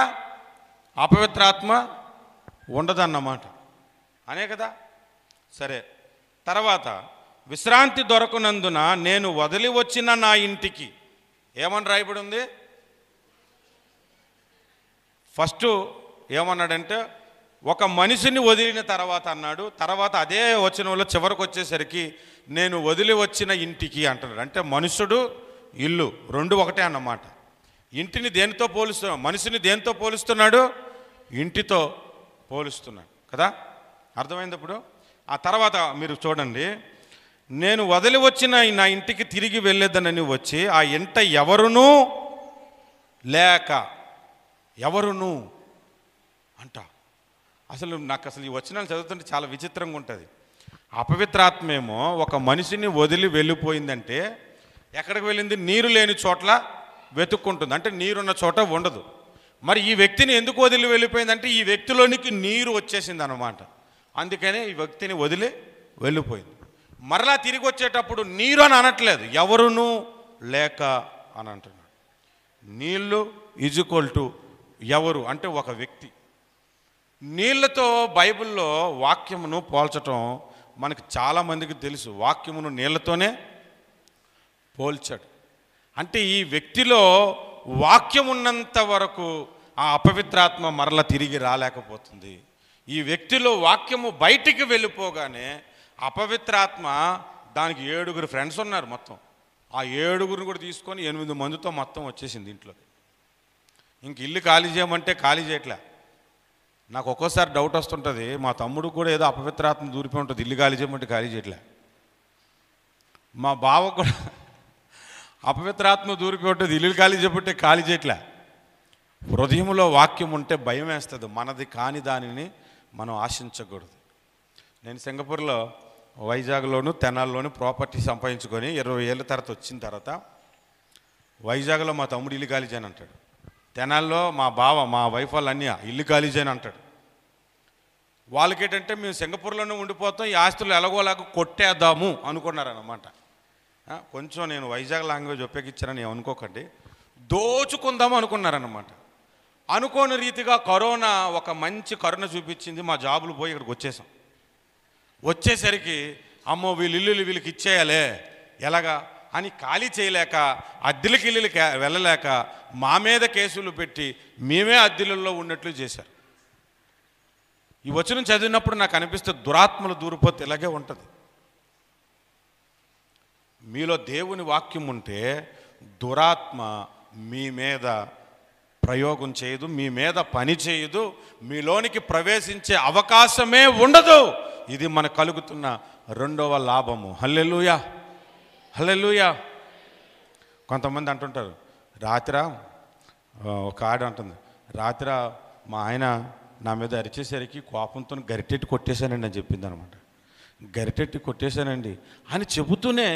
అపవిత్రాత్మ ఉండదన్నమాట అనే కదా సరే తర్వాత విశ్రాంతి దొరకనందున నేను వదిలి వచ్చిన నా ఇంటికి ఏమని రాయబడి ఉంది ఫస్ట్ ఏమన్నాడంటే ఒక మనిషిని వదిలిన తర్వాత అన్నాడు తర్వాత అదే వచనంలో చివరికి వచ్చేసరికి నేను వదిలి వచ్చిన ఇంటికి అంటున్నాడు అంటే మనుషుడు ఇల్లు రెండు ఒకటే అన్నమాట ఇంటిని దేనితో పోలుస్తున్నాడు మనిషిని దేనితో పోలుస్తున్నాడు ఇంటితో పోలుస్తున్నాడు కదా అర్థమైంది ఇప్పుడు ఆ తర్వాత మీరు చూడండి నేను వదిలి వచ్చిన నా ఇంటికి తిరిగి వెళ్ళేదనని వచ్చి ఆ ఇంట ఎవరునూ లేక ఎవరును అంట అసలు నాకు అసలు ఈ వచనాలు చదువుతుంటే చాలా విచిత్రంగా ఉంటుంది అపవిత్రాత్మేమో ఒక మనిషిని వదిలి వెళ్ళిపోయిందంటే ఎక్కడికి వెళ్ళింది నీరు లేని చోట్ల వెతుక్కుంటుంది అంటే నీరున్న చోట ఉండదు మరి ఈ వ్యక్తిని ఎందుకు వదిలి వెళ్ళిపోయిందంటే ఈ వ్యక్తిలోనికి నీరు వచ్చేసింది అనమాట అందుకనే ఈ వ్యక్తిని వదిలి వెళ్ళిపోయింది మరలా తిరిగి వచ్చేటప్పుడు నీరు అని అనట్లేదు ఎవరును లేక అని అంటున్నాడు నీళ్ళు ఈజ్ ఈక్వల్ టు ఎవరు అంటే ఒక వ్యక్తి నీళ్లతో బైబిల్లో వాక్యమును పోల్చటం మనకు చాలామందికి తెలుసు వాక్యమును నీళ్లతోనే పోల్చాడు అంటే ఈ వ్యక్తిలో వాక్యం ఉన్నంత వరకు ఆ అపవిత్రాత్మ మరల తిరిగి రాలేకపోతుంది ఈ వ్యక్తిలో వాక్యము బయటికి వెళ్ళిపోగానే అపవిత్రాత్మ దానికి ఏడుగురు ఫ్రెండ్స్ ఉన్నారు మొత్తం ఆ ఏడుగురిని కూడా తీసుకొని ఎనిమిది మందితో మొత్తం వచ్చేసింది ఇంట్లోకి ఇంక ఇల్లు ఖాళీ చేయమంటే ఖాళీ చేయట్లే నాకు ఒక్కోసారి డౌట్ వస్తుంటుంది మా తమ్ముడు కూడా ఏదో అపవిత్రాత్మ దూరిపోయి ఉంటుంది ఇల్లు ఖాళీ చేయమంటే ఖాళీ చేయట్లే మా బావ కూడా అపవిత్రాత్మ దూరిపోయి ఉంటుంది ఇల్లు ఖాళీ చేయబట్టే ఖాళీ చేయట్లే హృదయంలో వాక్యం ఉంటే భయం వేస్తుంది మనది కాని దానిని మనం ఆశించకూడదు నేను సింగపూర్లో వైజాగ్లోను తెనాల్లోను ప్రాపర్టీ సంపాదించుకొని ఇరవై ఏళ్ళ తర్వాత వచ్చిన తర్వాత వైజాగ్లో మా తమ్ముడు ఇల్లు ఖాళీ చేయను అంటాడు తెనాల్లో మా బావ మా వైఫ్ వాళ్ళు అన్నీ ఇల్లు ఖాళీ అంటాడు వాళ్ళకి వాళ్ళకేటంటే మేము సింగపూర్లోనే ఉండిపోతాం ఈ ఆస్తులు ఎలాగోలాగ కొట్టేద్దాము అనుకున్నారనమాట కొంచెం నేను వైజాగ్ లాంగ్వేజ్ ఉపయోగించానని అనుకోకండి దోచుకుందాము అనుకున్నారనమాట అనుకోని రీతిగా కరోనా ఒక మంచి కరుణ చూపించింది మా జాబులు పోయి ఇక్కడికి వచ్చేసాం వచ్చేసరికి అమ్మో వీళ్ళు ఇల్లులు వీళ్ళకి ఇచ్చేయాలి ఎలాగా అని ఖాళీ చేయలేక అద్దెలకిల్లు వెళ్ళలేక మా మీద కేసులు పెట్టి మేమే అద్దెలలో ఉన్నట్లు చేశారు ఈ వచనం చదివినప్పుడు నాకు అనిపిస్తే దురాత్మలు దూరిపోతే ఇలాగే ఉంటుంది మీలో దేవుని వాక్యం ఉంటే దురాత్మ మీ మీద ప్రయోగం చేయదు మీ మీద పని చేయదు మీలోనికి ప్రవేశించే అవకాశమే ఉండదు ఇది మన కలుగుతున్న రెండవ లాభము హల్లెలుయా హలెలుయా కొంతమంది అంటుంటారు రాత్ర ఒక ఆడ అంటుంది రాత్ర మా ఆయన నా మీద అరిచేసరికి కోపంతో గరిటెట్టి కొట్టేశానండి అని చెప్పింది అనమాట గరిటెట్టి కొట్టేశానండి అని చెబుతూనే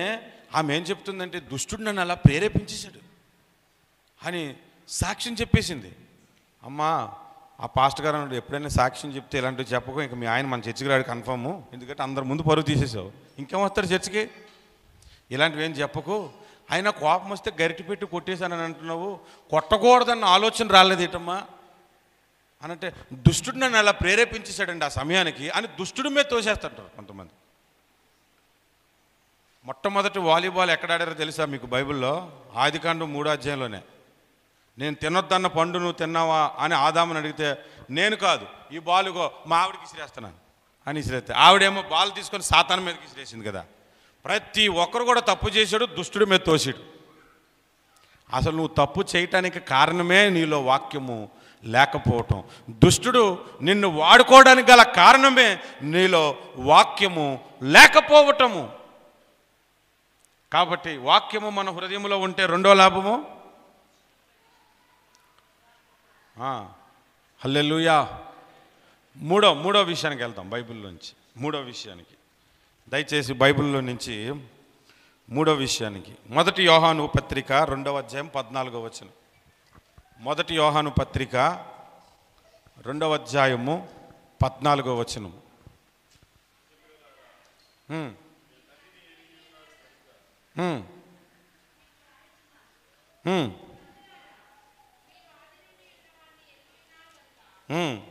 ఆమె ఏం చెప్తుందంటే దుష్టుడు నన్ను అలా ప్రేరేపించేశాడు అని సాక్ష్యం చెప్పేసింది అమ్మా ఆ పాస్టర్ గారు ఎప్పుడైనా సాక్ష్యం చెప్తే ఇలాంటివి చెప్పకు ఇంక మీ ఆయన మన చర్చికి రాడు కన్ఫర్ము ఎందుకంటే అందరి ముందు పరువు తీసేసావు ఇంకేమొస్తారు చర్చికి ఇలాంటివి ఏం చెప్పకు ఆయన కోపం వస్తే గరిటి పెట్టి కొట్టేశానని అంటున్నావు కొట్టకూడదన్న ఆలోచన రాలేదు అని అనంటే దుష్టుడు నన్ను అలా ప్రేరేపించేశాడండి ఆ సమయానికి అని దుష్టుడి మీద తోసేస్తుంటారు కొంతమంది మొట్టమొదటి వాలీబాల్ ఎక్కడ ఆడారో తెలుసా మీకు బైబిల్లో ఆదికాండం మూడో అధ్యాయంలోనే నేను తినొద్దన్న పండు నువ్వు తిన్నావా అని ఆదామని అడిగితే నేను కాదు ఈ బాలుగో మా ఆవిడకి ఇసిరేస్తున్నాను అని ఇసిరేస్తే ఆవిడేమో బాల్ తీసుకొని సాతాన్ మీదకి ఇసిరేసింది కదా ప్రతి ఒక్కరు కూడా తప్పు చేశాడు దుష్టుడు మీద తోసాడు అసలు నువ్వు తప్పు చేయటానికి కారణమే నీలో వాక్యము లేకపోవటం దుష్టుడు నిన్ను వాడుకోవడానికి గల కారణమే నీలో వాక్యము లేకపోవటము కాబట్టి వాక్యము మన హృదయంలో ఉంటే రెండో లాభము హల్లెలుయా మూడో మూడో విషయానికి వెళ్తాం బైబిల్ నుంచి మూడో విషయానికి దయచేసి బైబిల్లో నుంచి మూడో విషయానికి మొదటి యోహాను పత్రిక రెండవ అధ్యాయం పద్నాలుగో వచనం మొదటి యోహాను పత్రిక రెండవ అధ్యాయము పద్నాలుగో వచనం Hmm.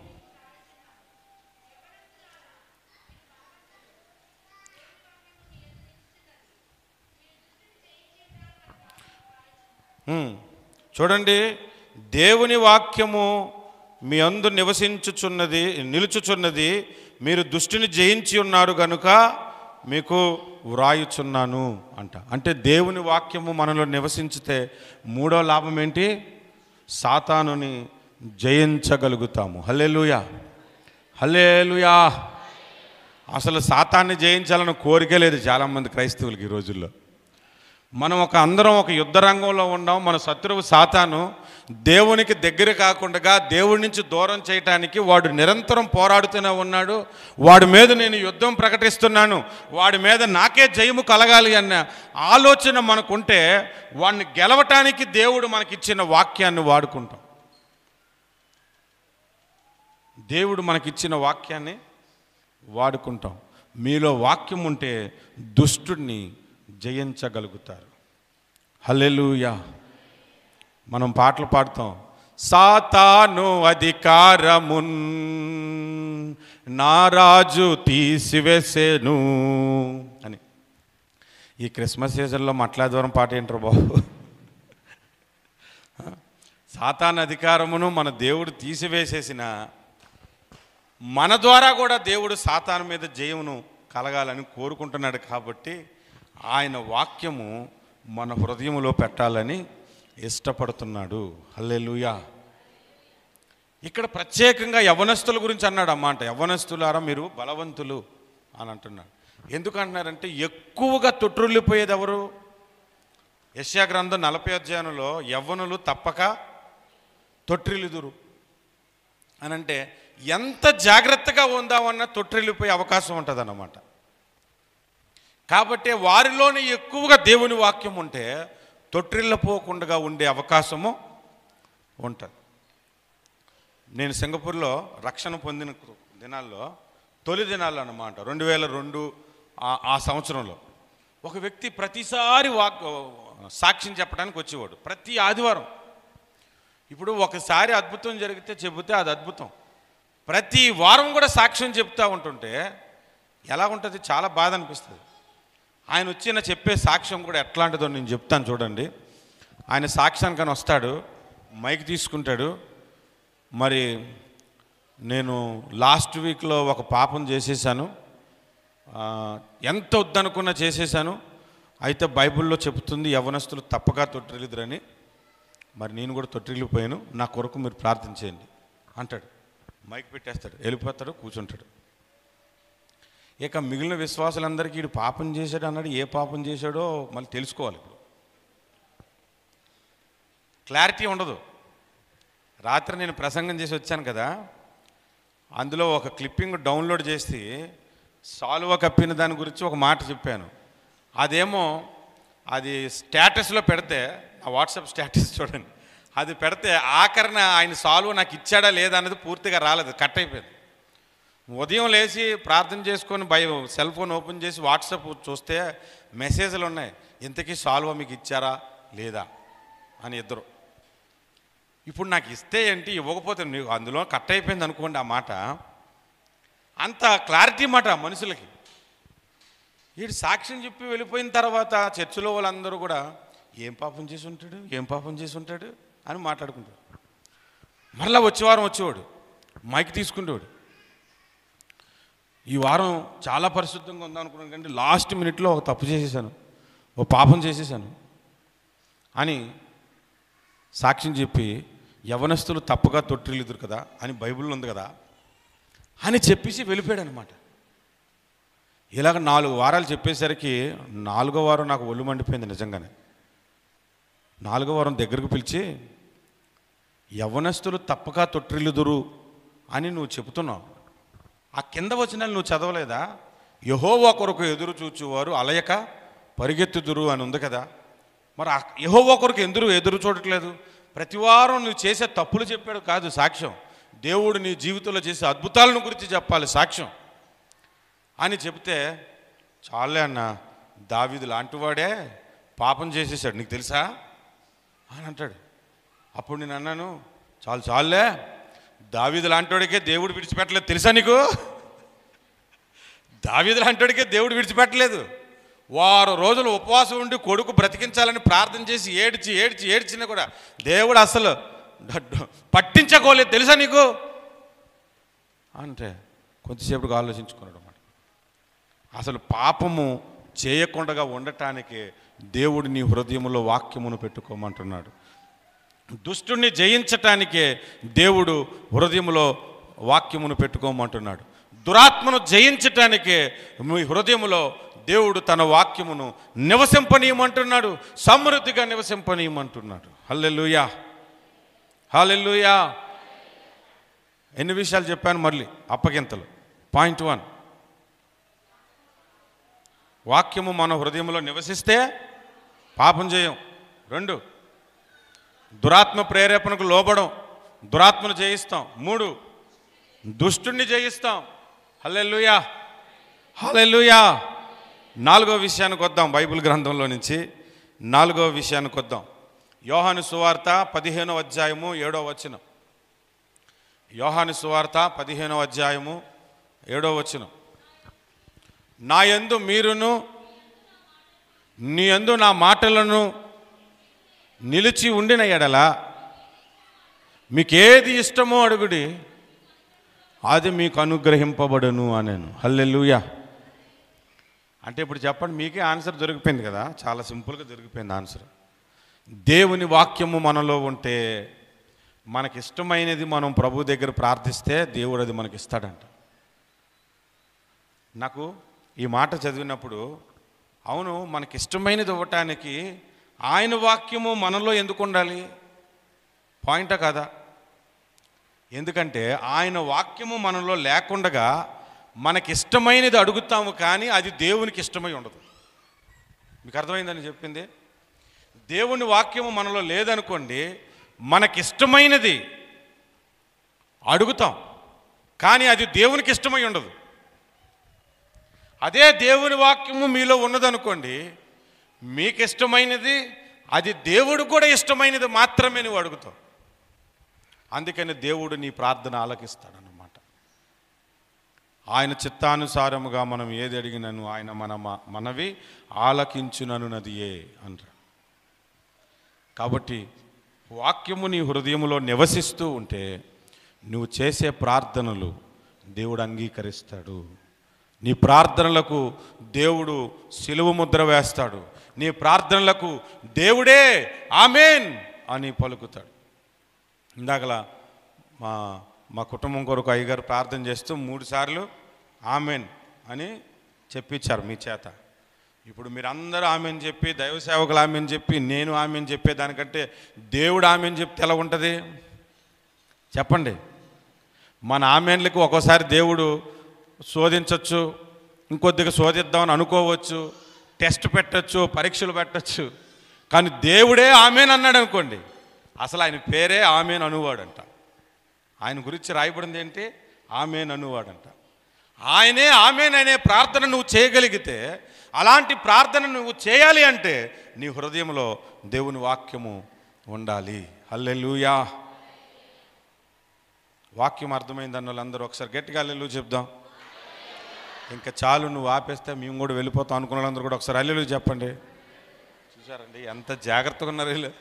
చూడండి దేవుని వాక్యము మీ అందు నివసించుచున్నది నిలుచుచున్నది మీరు దుష్టిని జయించి ఉన్నారు కనుక మీకు వ్రాయుచున్నాను అంట అంటే దేవుని వాక్యము మనలో నివసించితే మూడో లాభం ఏంటి సాతానుని జయించగలుగుతాము హల్లేలుయా హల్లేలుయా అసలు సాతాన్ని జయించాలని కోరికే లేదు చాలామంది క్రైస్తవులకి ఈ రోజుల్లో మనం ఒక అందరం ఒక యుద్ధ రంగంలో ఉన్నాం మన శత్రువు సాతాను దేవునికి దగ్గర కాకుండా దేవుడి నుంచి దూరం చేయటానికి వాడు నిరంతరం పోరాడుతూనే ఉన్నాడు వాడి మీద నేను యుద్ధం ప్రకటిస్తున్నాను వాడి మీద నాకే జయము కలగాలి అన్న ఆలోచన మనకుంటే వాడిని గెలవటానికి దేవుడు మనకిచ్చిన వాక్యాన్ని వాడుకుంటాం దేవుడు మనకిచ్చిన వాక్యాన్ని వాడుకుంటాం మీలో వాక్యం ఉంటే దుష్టుడిని జయించగలుగుతారు హలెలుయా మనం పాటలు పాడతాం సాతాను అధికారమున్ నారాజు తీసివేసేను అని ఈ క్రిస్మస్ సీజన్లో మట్లాదూరం పాట ఏంటారు బాబు సాతాన్ అధికారమును మన దేవుడు తీసివేసేసిన మన ద్వారా కూడా దేవుడు సాతాను మీద జయమును కలగాలని కోరుకుంటున్నాడు కాబట్టి ఆయన వాక్యము మన హృదయంలో పెట్టాలని ఇష్టపడుతున్నాడు హల్లెలుయా ఇక్కడ ప్రత్యేకంగా యవనస్తుల గురించి అన్నాడు అన్నమాట యవనస్తులారా మీరు బలవంతులు అని అంటున్నాడు ఎందుకు అంటున్నారంటే ఎక్కువగా తొట్రుల్లిపోయేది ఎవరు యశ్యా గ్రంథం నలభై అధ్యాయంలో యవ్వనులు తప్పక తొట్టిల్లుదురు అని అంటే ఎంత జాగ్రత్తగా ఉందామన్నా తొట్టిల్లిపోయే అవకాశం ఉంటుంది అన్నమాట కాబట్టి వారిలోనే ఎక్కువగా దేవుని వాక్యం ఉంటే తొట్టిల్లపోకుండా ఉండే అవకాశము ఉంటుంది నేను సింగపూర్లో రక్షణ పొందిన దినాల్లో తొలి దినాల్లో అనమాట రెండు వేల రెండు ఆ సంవత్సరంలో ఒక వ్యక్తి ప్రతిసారి వాక్ సాక్ష్యం చెప్పడానికి వచ్చేవాడు ప్రతి ఆదివారం ఇప్పుడు ఒకసారి అద్భుతం జరిగితే చెబితే అది అద్భుతం ప్రతి వారం కూడా సాక్ష్యం చెప్తూ ఉంటుంటే ఎలా ఉంటుంది చాలా బాధ అనిపిస్తుంది ఆయన వచ్చిన చెప్పే సాక్ష్యం కూడా ఎట్లాంటిదో నేను చెప్తాను చూడండి ఆయన కానీ వస్తాడు మైక్ తీసుకుంటాడు మరి నేను లాస్ట్ వీక్లో ఒక పాపం చేసేసాను ఎంత వద్దనుకున్నా చేసేసాను అయితే బైబిల్లో చెబుతుంది యవనస్తులు తప్పగా తొట్టిల్లిద్దరని మరి నేను కూడా తొట్టిల్లిపోయాను నా కొరకు మీరు ప్రార్థించేయండి అంటాడు మైక్ పెట్టేస్తాడు వెళ్ళిపోతాడు కూర్చుంటాడు ఇక మిగిలిన విశ్వాసులందరికీ వీడు పాపం చేశాడు అన్నాడు ఏ పాపం చేశాడో మళ్ళీ తెలుసుకోవాలి ఇప్పుడు క్లారిటీ ఉండదు రాత్రి నేను ప్రసంగం చేసి వచ్చాను కదా అందులో ఒక క్లిప్పింగ్ డౌన్లోడ్ చేసి సాల్వ కప్పిన దాని గురించి ఒక మాట చెప్పాను అదేమో అది స్టేటస్లో పెడితే నా వాట్సాప్ స్టేటస్ చూడండి అది పెడితే ఆఖరిన ఆయన సాల్వ్ నాకు ఇచ్చాడా లేదా అన్నది పూర్తిగా రాలేదు కట్ అయిపోయింది ఉదయం లేచి ప్రార్థన చేసుకొని భయ సెల్ ఫోన్ ఓపెన్ చేసి వాట్సాప్ చూస్తే మెసేజ్లు ఉన్నాయి ఇంతకీ సాల్వ మీకు ఇచ్చారా లేదా అని ఇద్దరు ఇప్పుడు నాకు ఇస్తే ఏంటి ఇవ్వకపోతే నీకు అందులో కట్ అయిపోయింది అనుకోండి ఆ మాట అంత క్లారిటీ మాట మనుషులకి వీడు సాక్ష్యం చెప్పి వెళ్ళిపోయిన తర్వాత చర్చిలో వాళ్ళందరూ కూడా ఏం పాపం చేసి ఉంటాడు ఏం పాపం చేసి ఉంటాడు అని మాట్లాడుకుంటాడు మరలా వచ్చేవారం వచ్చేవాడు మైక్ తీసుకుంటేవాడు ఈ వారం చాలా పరిశుద్ధంగా ఉందాం అనుకున్నాను కానీ లాస్ట్ మినిట్లో ఒక తప్పు చేసేసాను ఓ పాపం చేసేసాను అని సాక్ష్యం చెప్పి యవనస్తులు తప్పుగా తొట్టిల్లుదురు కదా అని బైబిల్లో ఉంది కదా అని చెప్పేసి వెళ్ళిపోయాడు అనమాట ఇలాగ నాలుగు వారాలు చెప్పేసరికి నాలుగో వారం నాకు ఒళ్ళు మండిపోయింది నిజంగానే నాలుగో వారం దగ్గరకు పిలిచి యవనస్తులు తప్పక తొట్టిల్లుదురు అని నువ్వు చెబుతున్నావు ఆ కింద వచనాలు నువ్వు చదవలేదా యహోవా కొరకు ఎదురు చూచువారు అలయక పరిగెత్తుదురు అని ఉంది కదా మరి ఆ యహోవా కొరకు ఎందురు ఎదురు చూడట్లేదు ప్రతివారం నువ్వు చేసే తప్పులు చెప్పాడు కాదు సాక్ష్యం దేవుడు నీ జీవితంలో చేసే అద్భుతాలను గురించి చెప్పాలి సాక్ష్యం అని చెప్తే చాలే అన్న దావిదు లాంటివాడే పాపం చేసేసాడు నీకు తెలుసా అని అంటాడు అప్పుడు నేను అన్నాను చాలు చాలులే దావీదు లాంటివాడికే దేవుడు విడిచిపెట్టలేదు తెలుసా నీకు దావీదు లాంటివాడికే దేవుడు విడిచిపెట్టలేదు వారు రోజులు ఉపవాసం ఉండి కొడుకు బ్రతికించాలని ప్రార్థన చేసి ఏడ్చి ఏడ్చి ఏడ్చినా కూడా దేవుడు అసలు పట్టించకోలేదు తెలుసా నీకు అంటే కొద్దిసేపు ఆలోచించుకున్నాడు అన్నమాట అసలు పాపము చేయకుండా ఉండటానికి దేవుడు నీ హృదయంలో వాక్యమును పెట్టుకోమంటున్నాడు దుష్టుణ్ణి జయించటానికే దేవుడు హృదయంలో వాక్యమును పెట్టుకోమంటున్నాడు దురాత్మను జయించటానికే మీ హృదయంలో దేవుడు తన వాక్యమును నివసింపనీయమంటున్నాడు సమృద్ధిగా నివసింపనీయమంటున్నాడు హల్లెలుయా హల్లెలుయా ఎన్ని విషయాలు చెప్పాను మళ్ళీ అప్పగింతలు పాయింట్ వన్ వాక్యము మన హృదయంలో నివసిస్తే పాపం చేయం రెండు దురాత్మ ప్రేరేపణకు లోబడం దురాత్మను జయిస్తాం మూడు దుష్టుణ్ణి జయిస్తాం హల్లెల్లుయా హల్లెల్లుయా నాలుగో విషయానికి వద్దాం బైబిల్ గ్రంథంలో నుంచి నాలుగో విషయానికి వద్దాం యోహాను సువార్త పదిహేనో అధ్యాయము ఏడో వచనం యోహాను సువార్త పదిహేనో అధ్యాయము ఏడో వచనం నా యందు మీరును నీ యందు నా మాటలను నిలిచి ఉండిన ఎడల మీకేది ఇష్టమో అడుగుడి అది మీకు అనుగ్రహింపబడును అనేను హల్లెలుయా అంటే ఇప్పుడు చెప్పండి మీకే ఆన్సర్ దొరికిపోయింది కదా చాలా సింపుల్గా దొరికిపోయింది ఆన్సర్ దేవుని వాక్యము మనలో ఉంటే మనకిష్టమైనది మనం ప్రభు దగ్గర ప్రార్థిస్తే దేవుడు అది మనకి ఇస్తాడంట నాకు ఈ మాట చదివినప్పుడు అవును మనకిష్టమైనది ఇవ్వటానికి ఆయన వాక్యము మనలో ఎందుకు ఉండాలి పాయింటా కదా ఎందుకంటే ఆయన వాక్యము మనలో లేకుండగా మనకిష్టమైనది అడుగుతాము కానీ అది దేవునికి ఇష్టమై ఉండదు మీకు అర్థమైందని చెప్పింది దేవుని వాక్యము మనలో లేదనుకోండి మనకిష్టమైనది అడుగుతాం కానీ అది దేవునికి ఇష్టమై ఉండదు అదే దేవుని వాక్యము మీలో ఉన్నదనుకోండి మీకు ఇష్టమైనది అది దేవుడు కూడా ఇష్టమైనది మాత్రమే నువ్వు అడుగుతావు అందుకని దేవుడు నీ ప్రార్థన ఆలకిస్తాడనమాట ఆయన చిత్తానుసారముగా మనం ఏది అడిగినను ఆయన మన మనవి ఆలకించుననునదియే అంటారు కాబట్టి వాక్యము నీ హృదయంలో నివసిస్తూ ఉంటే నువ్వు చేసే ప్రార్థనలు దేవుడు అంగీకరిస్తాడు నీ ప్రార్థనలకు దేవుడు సిలువ ముద్ర వేస్తాడు నీ ప్రార్థనలకు దేవుడే ఆమెన్ అని పలుకుతాడు ఇందాకలా మా మా కుటుంబం కొరకు అయ్యగారు ప్రార్థన చేస్తూ మూడుసార్లు ఆమెన్ అని చెప్పించారు మీ చేత ఇప్పుడు మీరందరూ ఆమెను చెప్పి దైవ సేవకులు ఆమెను చెప్పి నేను ఆమెను చెప్పే దానికంటే దేవుడు ఆమెను చెప్తే ఎలా ఉంటుంది చెప్పండి మన ఆమెన్లకు ఒక్కోసారి దేవుడు శోధించవచ్చు ఇంకొద్దిగా శోధిద్దామని అనుకోవచ్చు టెస్ట్ పెట్టచ్చు పరీక్షలు పెట్టచ్చు కానీ దేవుడే ఆమెను అన్నాడు అనుకోండి అసలు ఆయన పేరే ఆమెను అనువాడంట ఆయన గురించి రాయబడింది ఏంటి ఆమెను అనువాడంట ఆయనే ఆమెననే ప్రార్థన నువ్వు చేయగలిగితే అలాంటి ప్రార్థన నువ్వు చేయాలి అంటే నీ హృదయంలో దేవుని వాక్యము ఉండాలి హల్లెలూయా వాక్యం అర్థమైందన్న వాళ్ళందరూ ఒకసారి గట్టిగా అల్లెలు చెప్దాం ఇంకా చాలు నువ్వు ఆపేస్తే మేము కూడా వెళ్ళిపోతాం అనుకున్న వాళ్ళందరూ కూడా ఒకసారి అల్లెలు చెప్పండి చూసారండి ఎంత జాగ్రత్తగా ఉన్నారు వీళ్ళు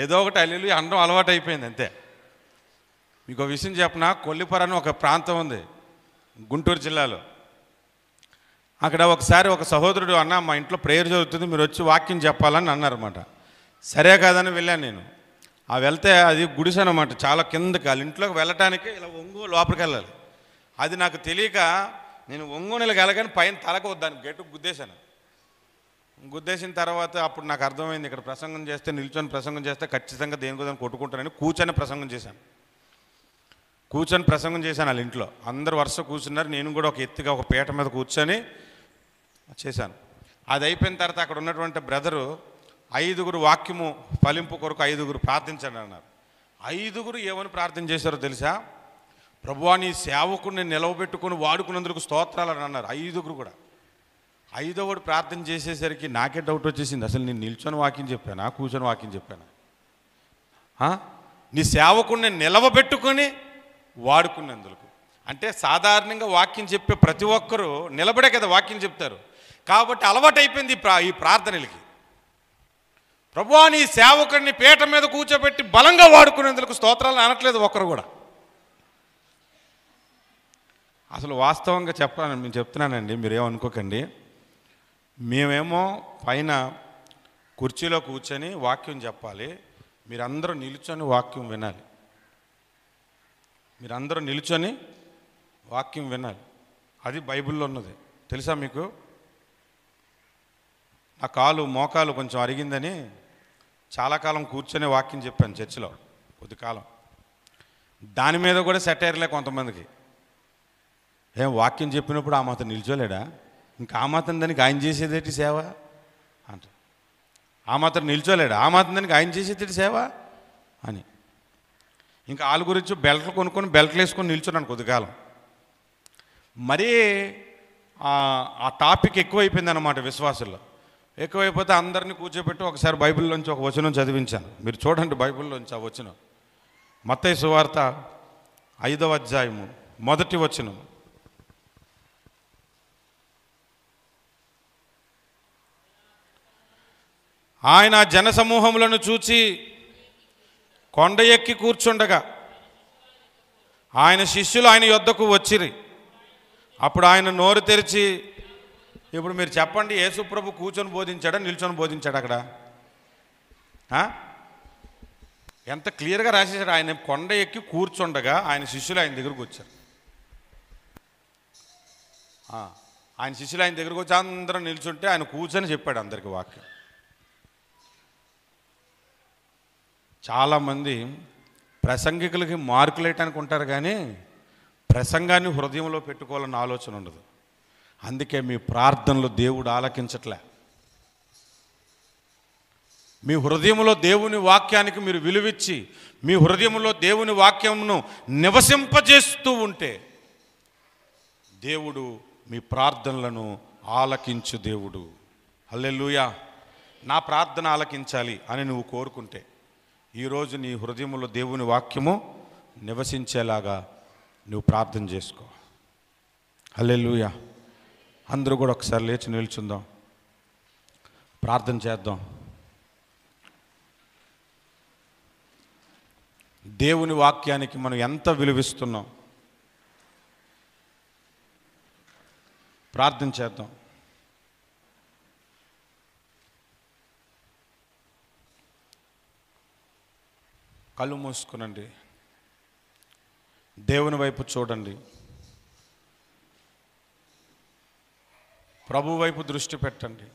ఏదో ఒకటి అల్లెలు అండం అలవాటు అయిపోయింది అంతే మీకు ఒక విషయం చెప్పిన కొల్లిపర అని ఒక ప్రాంతం ఉంది గుంటూరు జిల్లాలో అక్కడ ఒకసారి ఒక సహోదరుడు అన్న మా ఇంట్లో ప్రేయర్ జరుగుతుంది మీరు వచ్చి వాక్యం చెప్పాలని అన్నారన్నమాట సరే కాదని వెళ్ళాను నేను ఆ వెళ్తే అది అనమాట చాలా కిందకి వాళ్ళ ఇంట్లోకి వెళ్ళటానికి ఇలా ఒంగు లోపలికి వెళ్ళాలి అది నాకు తెలియక నేను ఒంగు నెలకి వెళ్ళగానే పైన తలకు దాన్ని గట్టు గుద్దేశాను గుద్దేసిన తర్వాత అప్పుడు నాకు అర్థమైంది ఇక్కడ ప్రసంగం చేస్తే నిల్చొని ప్రసంగం చేస్తే ఖచ్చితంగా దేని కోసం కొట్టుకుంటానని కూర్చొని ప్రసంగం చేశాను కూర్చొని ప్రసంగం చేశాను వాళ్ళ ఇంట్లో అందరు వరుస కూర్చున్నారు నేను కూడా ఒక ఎత్తుగా ఒక పీట మీద కూర్చొని చేశాను అది అయిపోయిన తర్వాత అక్కడ ఉన్నటువంటి బ్రదరు ఐదుగురు వాక్యము ఫలింపు కొరకు ఐదుగురు ప్రార్థించండి అన్నారు ఐదుగురు ఏమని ప్రార్థన చేశారో తెలుసా ప్రభువా నీ సేవకుడిని నిలవబెట్టుకుని వాడుకున్నందుకు స్తోత్రాలని అన్నారు ఐదుగురు కూడా ఐదవడు ప్రార్థన చేసేసరికి నాకే డౌట్ వచ్చేసింది అసలు నేను నిల్చొని వాక్యం చెప్పానా కూర్చొని వాక్యం చెప్పానా నీ సేవకుడిని నిలవబెట్టుకొని వాడుకున్నందుకు అంటే సాధారణంగా వాక్యం చెప్పే ప్రతి ఒక్కరూ నిలబడే కదా వాక్యం చెప్తారు కాబట్టి అలవాటు అయిపోయింది ఈ ప్రార్థనలకి ప్రభు నీ సేవకుడిని పీట మీద కూర్చోబెట్టి బలంగా వాడుకునేందుకు స్తోత్రాలు అనట్లేదు ఒక్కరు కూడా అసలు వాస్తవంగా చెప్పాలని నేను చెప్తున్నానండి మీరేమనుకోకండి మేమేమో పైన కుర్చీలో కూర్చొని వాక్యం చెప్పాలి మీరందరూ నిలుచొని వాక్యం వినాలి మీరందరూ నిలుచొని వాక్యం వినాలి అది బైబిల్లో ఉన్నది తెలుసా మీకు నా కాలు మోకాలు కొంచెం అరిగిందని చాలా కాలం కూర్చొని వాక్యం చెప్పాను చర్చిలో కొద్ది కాలం దాని మీద కూడా సెట్ అయ్యలే కొంతమందికి ఏం వాక్యం చెప్పినప్పుడు ఆ మాత్రం నిల్చోలేడా ఇంకా ఆ మాత్రం దానికి ఆయన చేసేదేటి సేవ అంట ఆ మాత్రం నిల్చోలేడు ఆ మాత్రం దానికి ఆయన చేసేదేటి సేవ అని ఇంకా వాళ్ళ గురించి బెల్ట్లు కొనుక్కొని బెల్ట్లు వేసుకొని నిల్చున్నాను కొద్దికాలం మరీ ఆ టాపిక్ ఎక్కువైపోయింది అన్నమాట విశ్వాసుల్లో ఎక్కువైపోతే అందరినీ కూర్చోబెట్టి ఒకసారి బైబిల్లోంచి ఒక వచనం చదివించాను మీరు చూడండి బైబిల్లోంచి ఆ వచనం మత్తయ్య సువార్త ఐదవ అధ్యాయము మొదటి వచనం ఆయన జనసమూహములను చూచి కొండ ఎక్కి కూర్చుండగా ఆయన శిష్యులు ఆయన యొద్దకు వచ్చిరి అప్పుడు ఆయన నోరు తెరిచి ఇప్పుడు మీరు చెప్పండి యేసుప్రభు కూర్చొని బోధించాడా నిల్చొని బోధించాడు అక్కడ ఎంత క్లియర్గా రాసేసాడు ఆయన కొండ ఎక్కి కూర్చుండగా ఆయన శిష్యులు ఆయన దగ్గరకు వచ్చారు ఆయన శిష్యులు ఆయన దగ్గరకు వచ్చి అందరం నిల్చుంటే ఆయన కూర్చొని చెప్పాడు అందరికి వాక్యం చాలామంది ప్రసంగికులకి మార్కులు వేయటానికి ఉంటారు కానీ ప్రసంగాన్ని హృదయంలో పెట్టుకోవాలన్న ఆలోచన ఉండదు అందుకే మీ ప్రార్థనలు దేవుడు ఆలకించట్లే మీ హృదయంలో దేవుని వాక్యానికి మీరు విలువిచ్చి మీ హృదయంలో దేవుని వాక్యమును నివసింపజేస్తూ ఉంటే దేవుడు మీ ప్రార్థనలను ఆలకించు దేవుడు హల్లెలుయా నా ప్రార్థన ఆలకించాలి అని నువ్వు కోరుకుంటే ఈరోజు నీ హృదయంలో దేవుని వాక్యము నివసించేలాగా నువ్వు ప్రార్థన చేసుకో హల్లెలుయా అందరూ కూడా ఒకసారి లేచి నిల్చుందాం ప్రార్థన చేద్దాం దేవుని వాక్యానికి మనం ఎంత విలువిస్తున్నాం ప్రార్థన చేద్దాం కళ్ళు మూసుకునండి దేవుని వైపు చూడండి ప్రభు వైపు దృష్టి పెట్టండి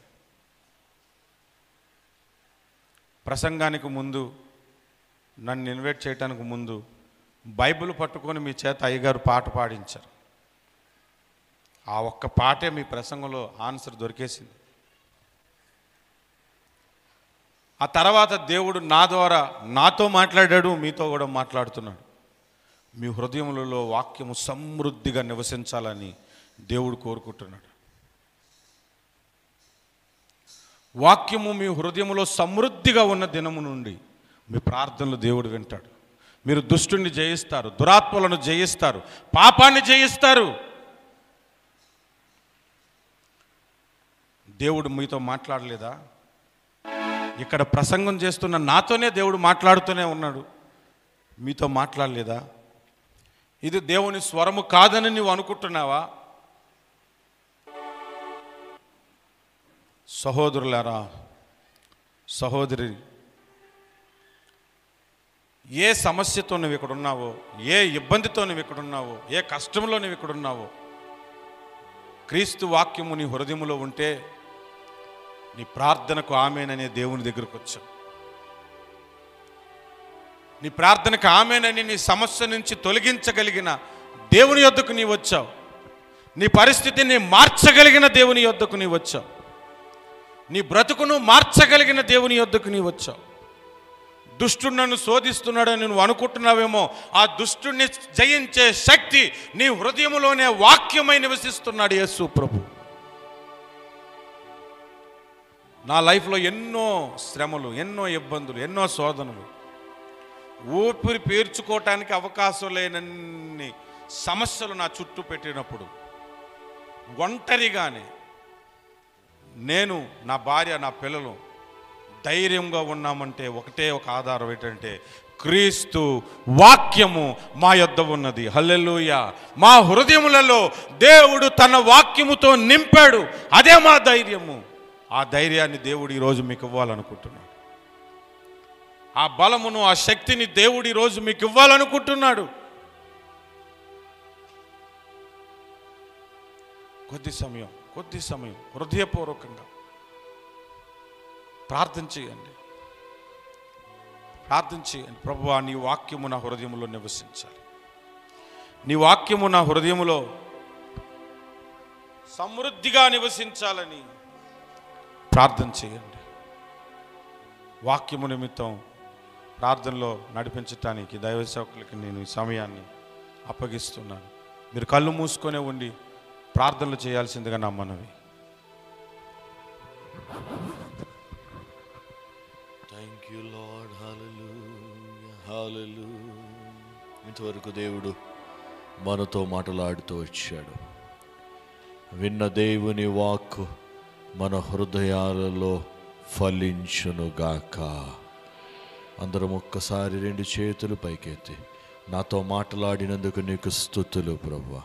ప్రసంగానికి ముందు నన్ను ఇన్వైట్ చేయటానికి ముందు బైబిల్ పట్టుకొని మీ చేత అయ్యగారు పాట పాడించారు ఆ ఒక్క పాటే మీ ప్రసంగంలో ఆన్సర్ దొరికేసింది ఆ తర్వాత దేవుడు నా ద్వారా నాతో మాట్లాడాడు మీతో కూడా మాట్లాడుతున్నాడు మీ హృదయములలో వాక్యము సమృద్ధిగా నివసించాలని దేవుడు కోరుకుంటున్నాడు వాక్యము మీ హృదయంలో సమృద్ధిగా ఉన్న దినము నుండి మీ ప్రార్థనలు దేవుడు వింటాడు మీరు దుష్టుని జయిస్తారు దురాత్మలను జయిస్తారు పాపాన్ని జయిస్తారు దేవుడు మీతో మాట్లాడలేదా ఇక్కడ ప్రసంగం చేస్తున్న నాతోనే దేవుడు మాట్లాడుతూనే ఉన్నాడు మీతో మాట్లాడలేదా ఇది దేవుని స్వరము కాదని నువ్వు అనుకుంటున్నావా సహోదరులారా సహోదరి ఏ సమస్యతో నువ్వు ఇక్కడ ఉన్నావో ఏ ఇబ్బందితో నువ్వు ఇక్కడ ఉన్నావో ఏ కష్టంలో నువ్వు ఇక్కడ ఉన్నావో క్రీస్తు వాక్యము నీ హృదయములో ఉంటే నీ ప్రార్థనకు ఆమెననే దేవుని దగ్గరకు వచ్చావు నీ ప్రార్థనకు ఆమెనని నీ సమస్య నుంచి తొలగించగలిగిన దేవుని యొద్దకు నీ వచ్చావు నీ పరిస్థితిని మార్చగలిగిన దేవుని యొద్దకు నీ వచ్చావు నీ బ్రతుకును మార్చగలిగిన దేవుని యొద్దకు నీ వచ్చావు దుష్టుడు నన్ను శోధిస్తున్నాడని నువ్వు అనుకుంటున్నావేమో ఆ దుష్టుణ్ణి జయించే శక్తి నీ హృదయంలోనే వాక్యమై నివసిస్తున్నాడు యేసు ప్రభు నా లైఫ్లో ఎన్నో శ్రమలు ఎన్నో ఇబ్బందులు ఎన్నో శోధనలు ఊపిరి పేర్చుకోవటానికి అవకాశం లేనన్ని సమస్యలు నా చుట్టూ పెట్టినప్పుడు ఒంటరిగానే నేను నా భార్య నా పిల్లలు ధైర్యంగా ఉన్నామంటే ఒకటే ఒక ఆధారం ఏంటంటే క్రీస్తు వాక్యము మా యొద్ ఉన్నది హల్లెలూయ మా హృదయములలో దేవుడు తన వాక్యముతో నింపాడు అదే మా ధైర్యము ఆ ధైర్యాన్ని దేవుడు ఈరోజు మీకు ఇవ్వాలనుకుంటున్నాడు ఆ బలమును ఆ శక్తిని దేవుడు ఈరోజు మీకు ఇవ్వాలనుకుంటున్నాడు కొద్ది సమయం కొద్ది సమయం హృదయపూర్వకంగా ప్రార్థన చేయండి ప్రార్థన చేయండి ప్రభువా నీ వాక్యము నా హృదయంలో నివసించాలి నీ వాక్యము నా హృదయంలో సమృద్ధిగా నివసించాలని ప్రార్థన చేయండి వాక్యము నిమిత్తం ప్రార్థనలో నడిపించటానికి దైవ సేవకులకి నేను ఈ సమయాన్ని అప్పగిస్తున్నాను మీరు కళ్ళు మూసుకొనే ఉండి ప్రార్థనలు చేయాల్సిందిగా నా మనవి థ్యాంక్ యూ లాడ్ హాలలు హాలలు ఇంతవరకు దేవుడు మనతో మాట్లాడుతూ వచ్చాడు విన్న దేవుని వాక్కు మన హృదయాలలో ఫలించునుగాక అందరం ఒక్కసారి రెండు చేతులు పైకెత్తి నాతో మాట్లాడినందుకు నీకు స్థుతులు ప్రభా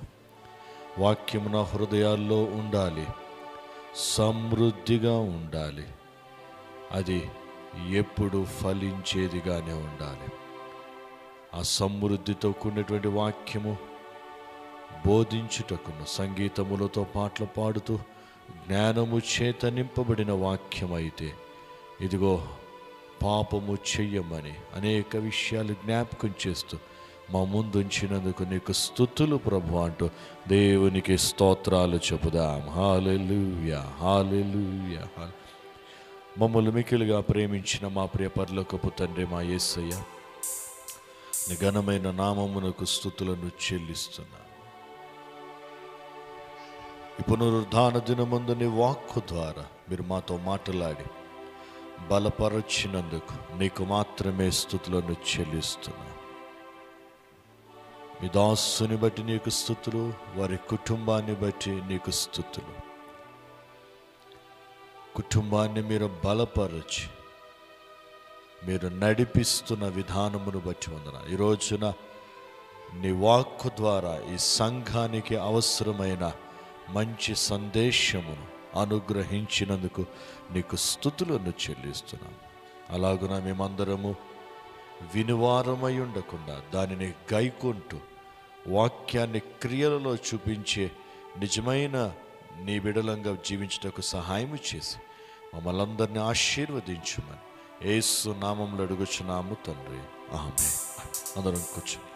వాక్యము నా హృదయాల్లో ఉండాలి సమృద్ధిగా ఉండాలి అది ఎప్పుడు ఫలించేదిగానే ఉండాలి ఆ సమృద్ధితో కూడినటువంటి వాక్యము బోధించుటకును సంగీతములతో పాటలు పాడుతూ జ్ఞానము చేత నింపబడిన వాక్యమైతే ఇదిగో పాపము చెయ్యమని అనేక విషయాలు జ్ఞాపకం చేస్తూ మా ముందు ఉంచినందుకు నీకు స్థుతులు ప్రభు అంటూ దేవునికి స్తోత్రాలు చెబుదాం హాలెలుయ హాలెలు మమ్మల్ని మికిలుగా ప్రేమించిన మా ప్రియ పర్లోకపు తండ్రి మా యేసయ్య నిఘనమైన నామమునకు స్థుతులను చెల్లిస్తున్నా ఈ పునరుద్ధాన దినమందు నీ వాక్కు ద్వారా మీరు మాతో మాట్లాడి బలపరచినందుకు నీకు మాత్రమే స్థుతులను చెల్లిస్తున్నా మీ దాసుని బట్టి నీకు స్థుతులు వారి కుటుంబాన్ని బట్టి నీకు స్థుతులు కుటుంబాన్ని మీరు బలపరచి మీరు నడిపిస్తున్న విధానమును బట్టి ఉందన ఈ రోజున నీ వాక్ ద్వారా ఈ సంఘానికి అవసరమైన మంచి సందేశమును అనుగ్రహించినందుకు నీకు స్థుతులను చెల్లిస్తున్నాం అలాగున మేమందరము వినివారమై ఉండకుండా దానిని గైకుంటూ వాక్యాన్ని క్రియలలో చూపించే నిజమైన నీ బిడలంగా జీవించటకు సహాయం చేసి మమ్మల్ అందరినీ ఆశీర్వదించుమని ఏసు నామంలో అడుగుచున్నాము తండ్రి ఆమె అందరం కూర్చున్నాం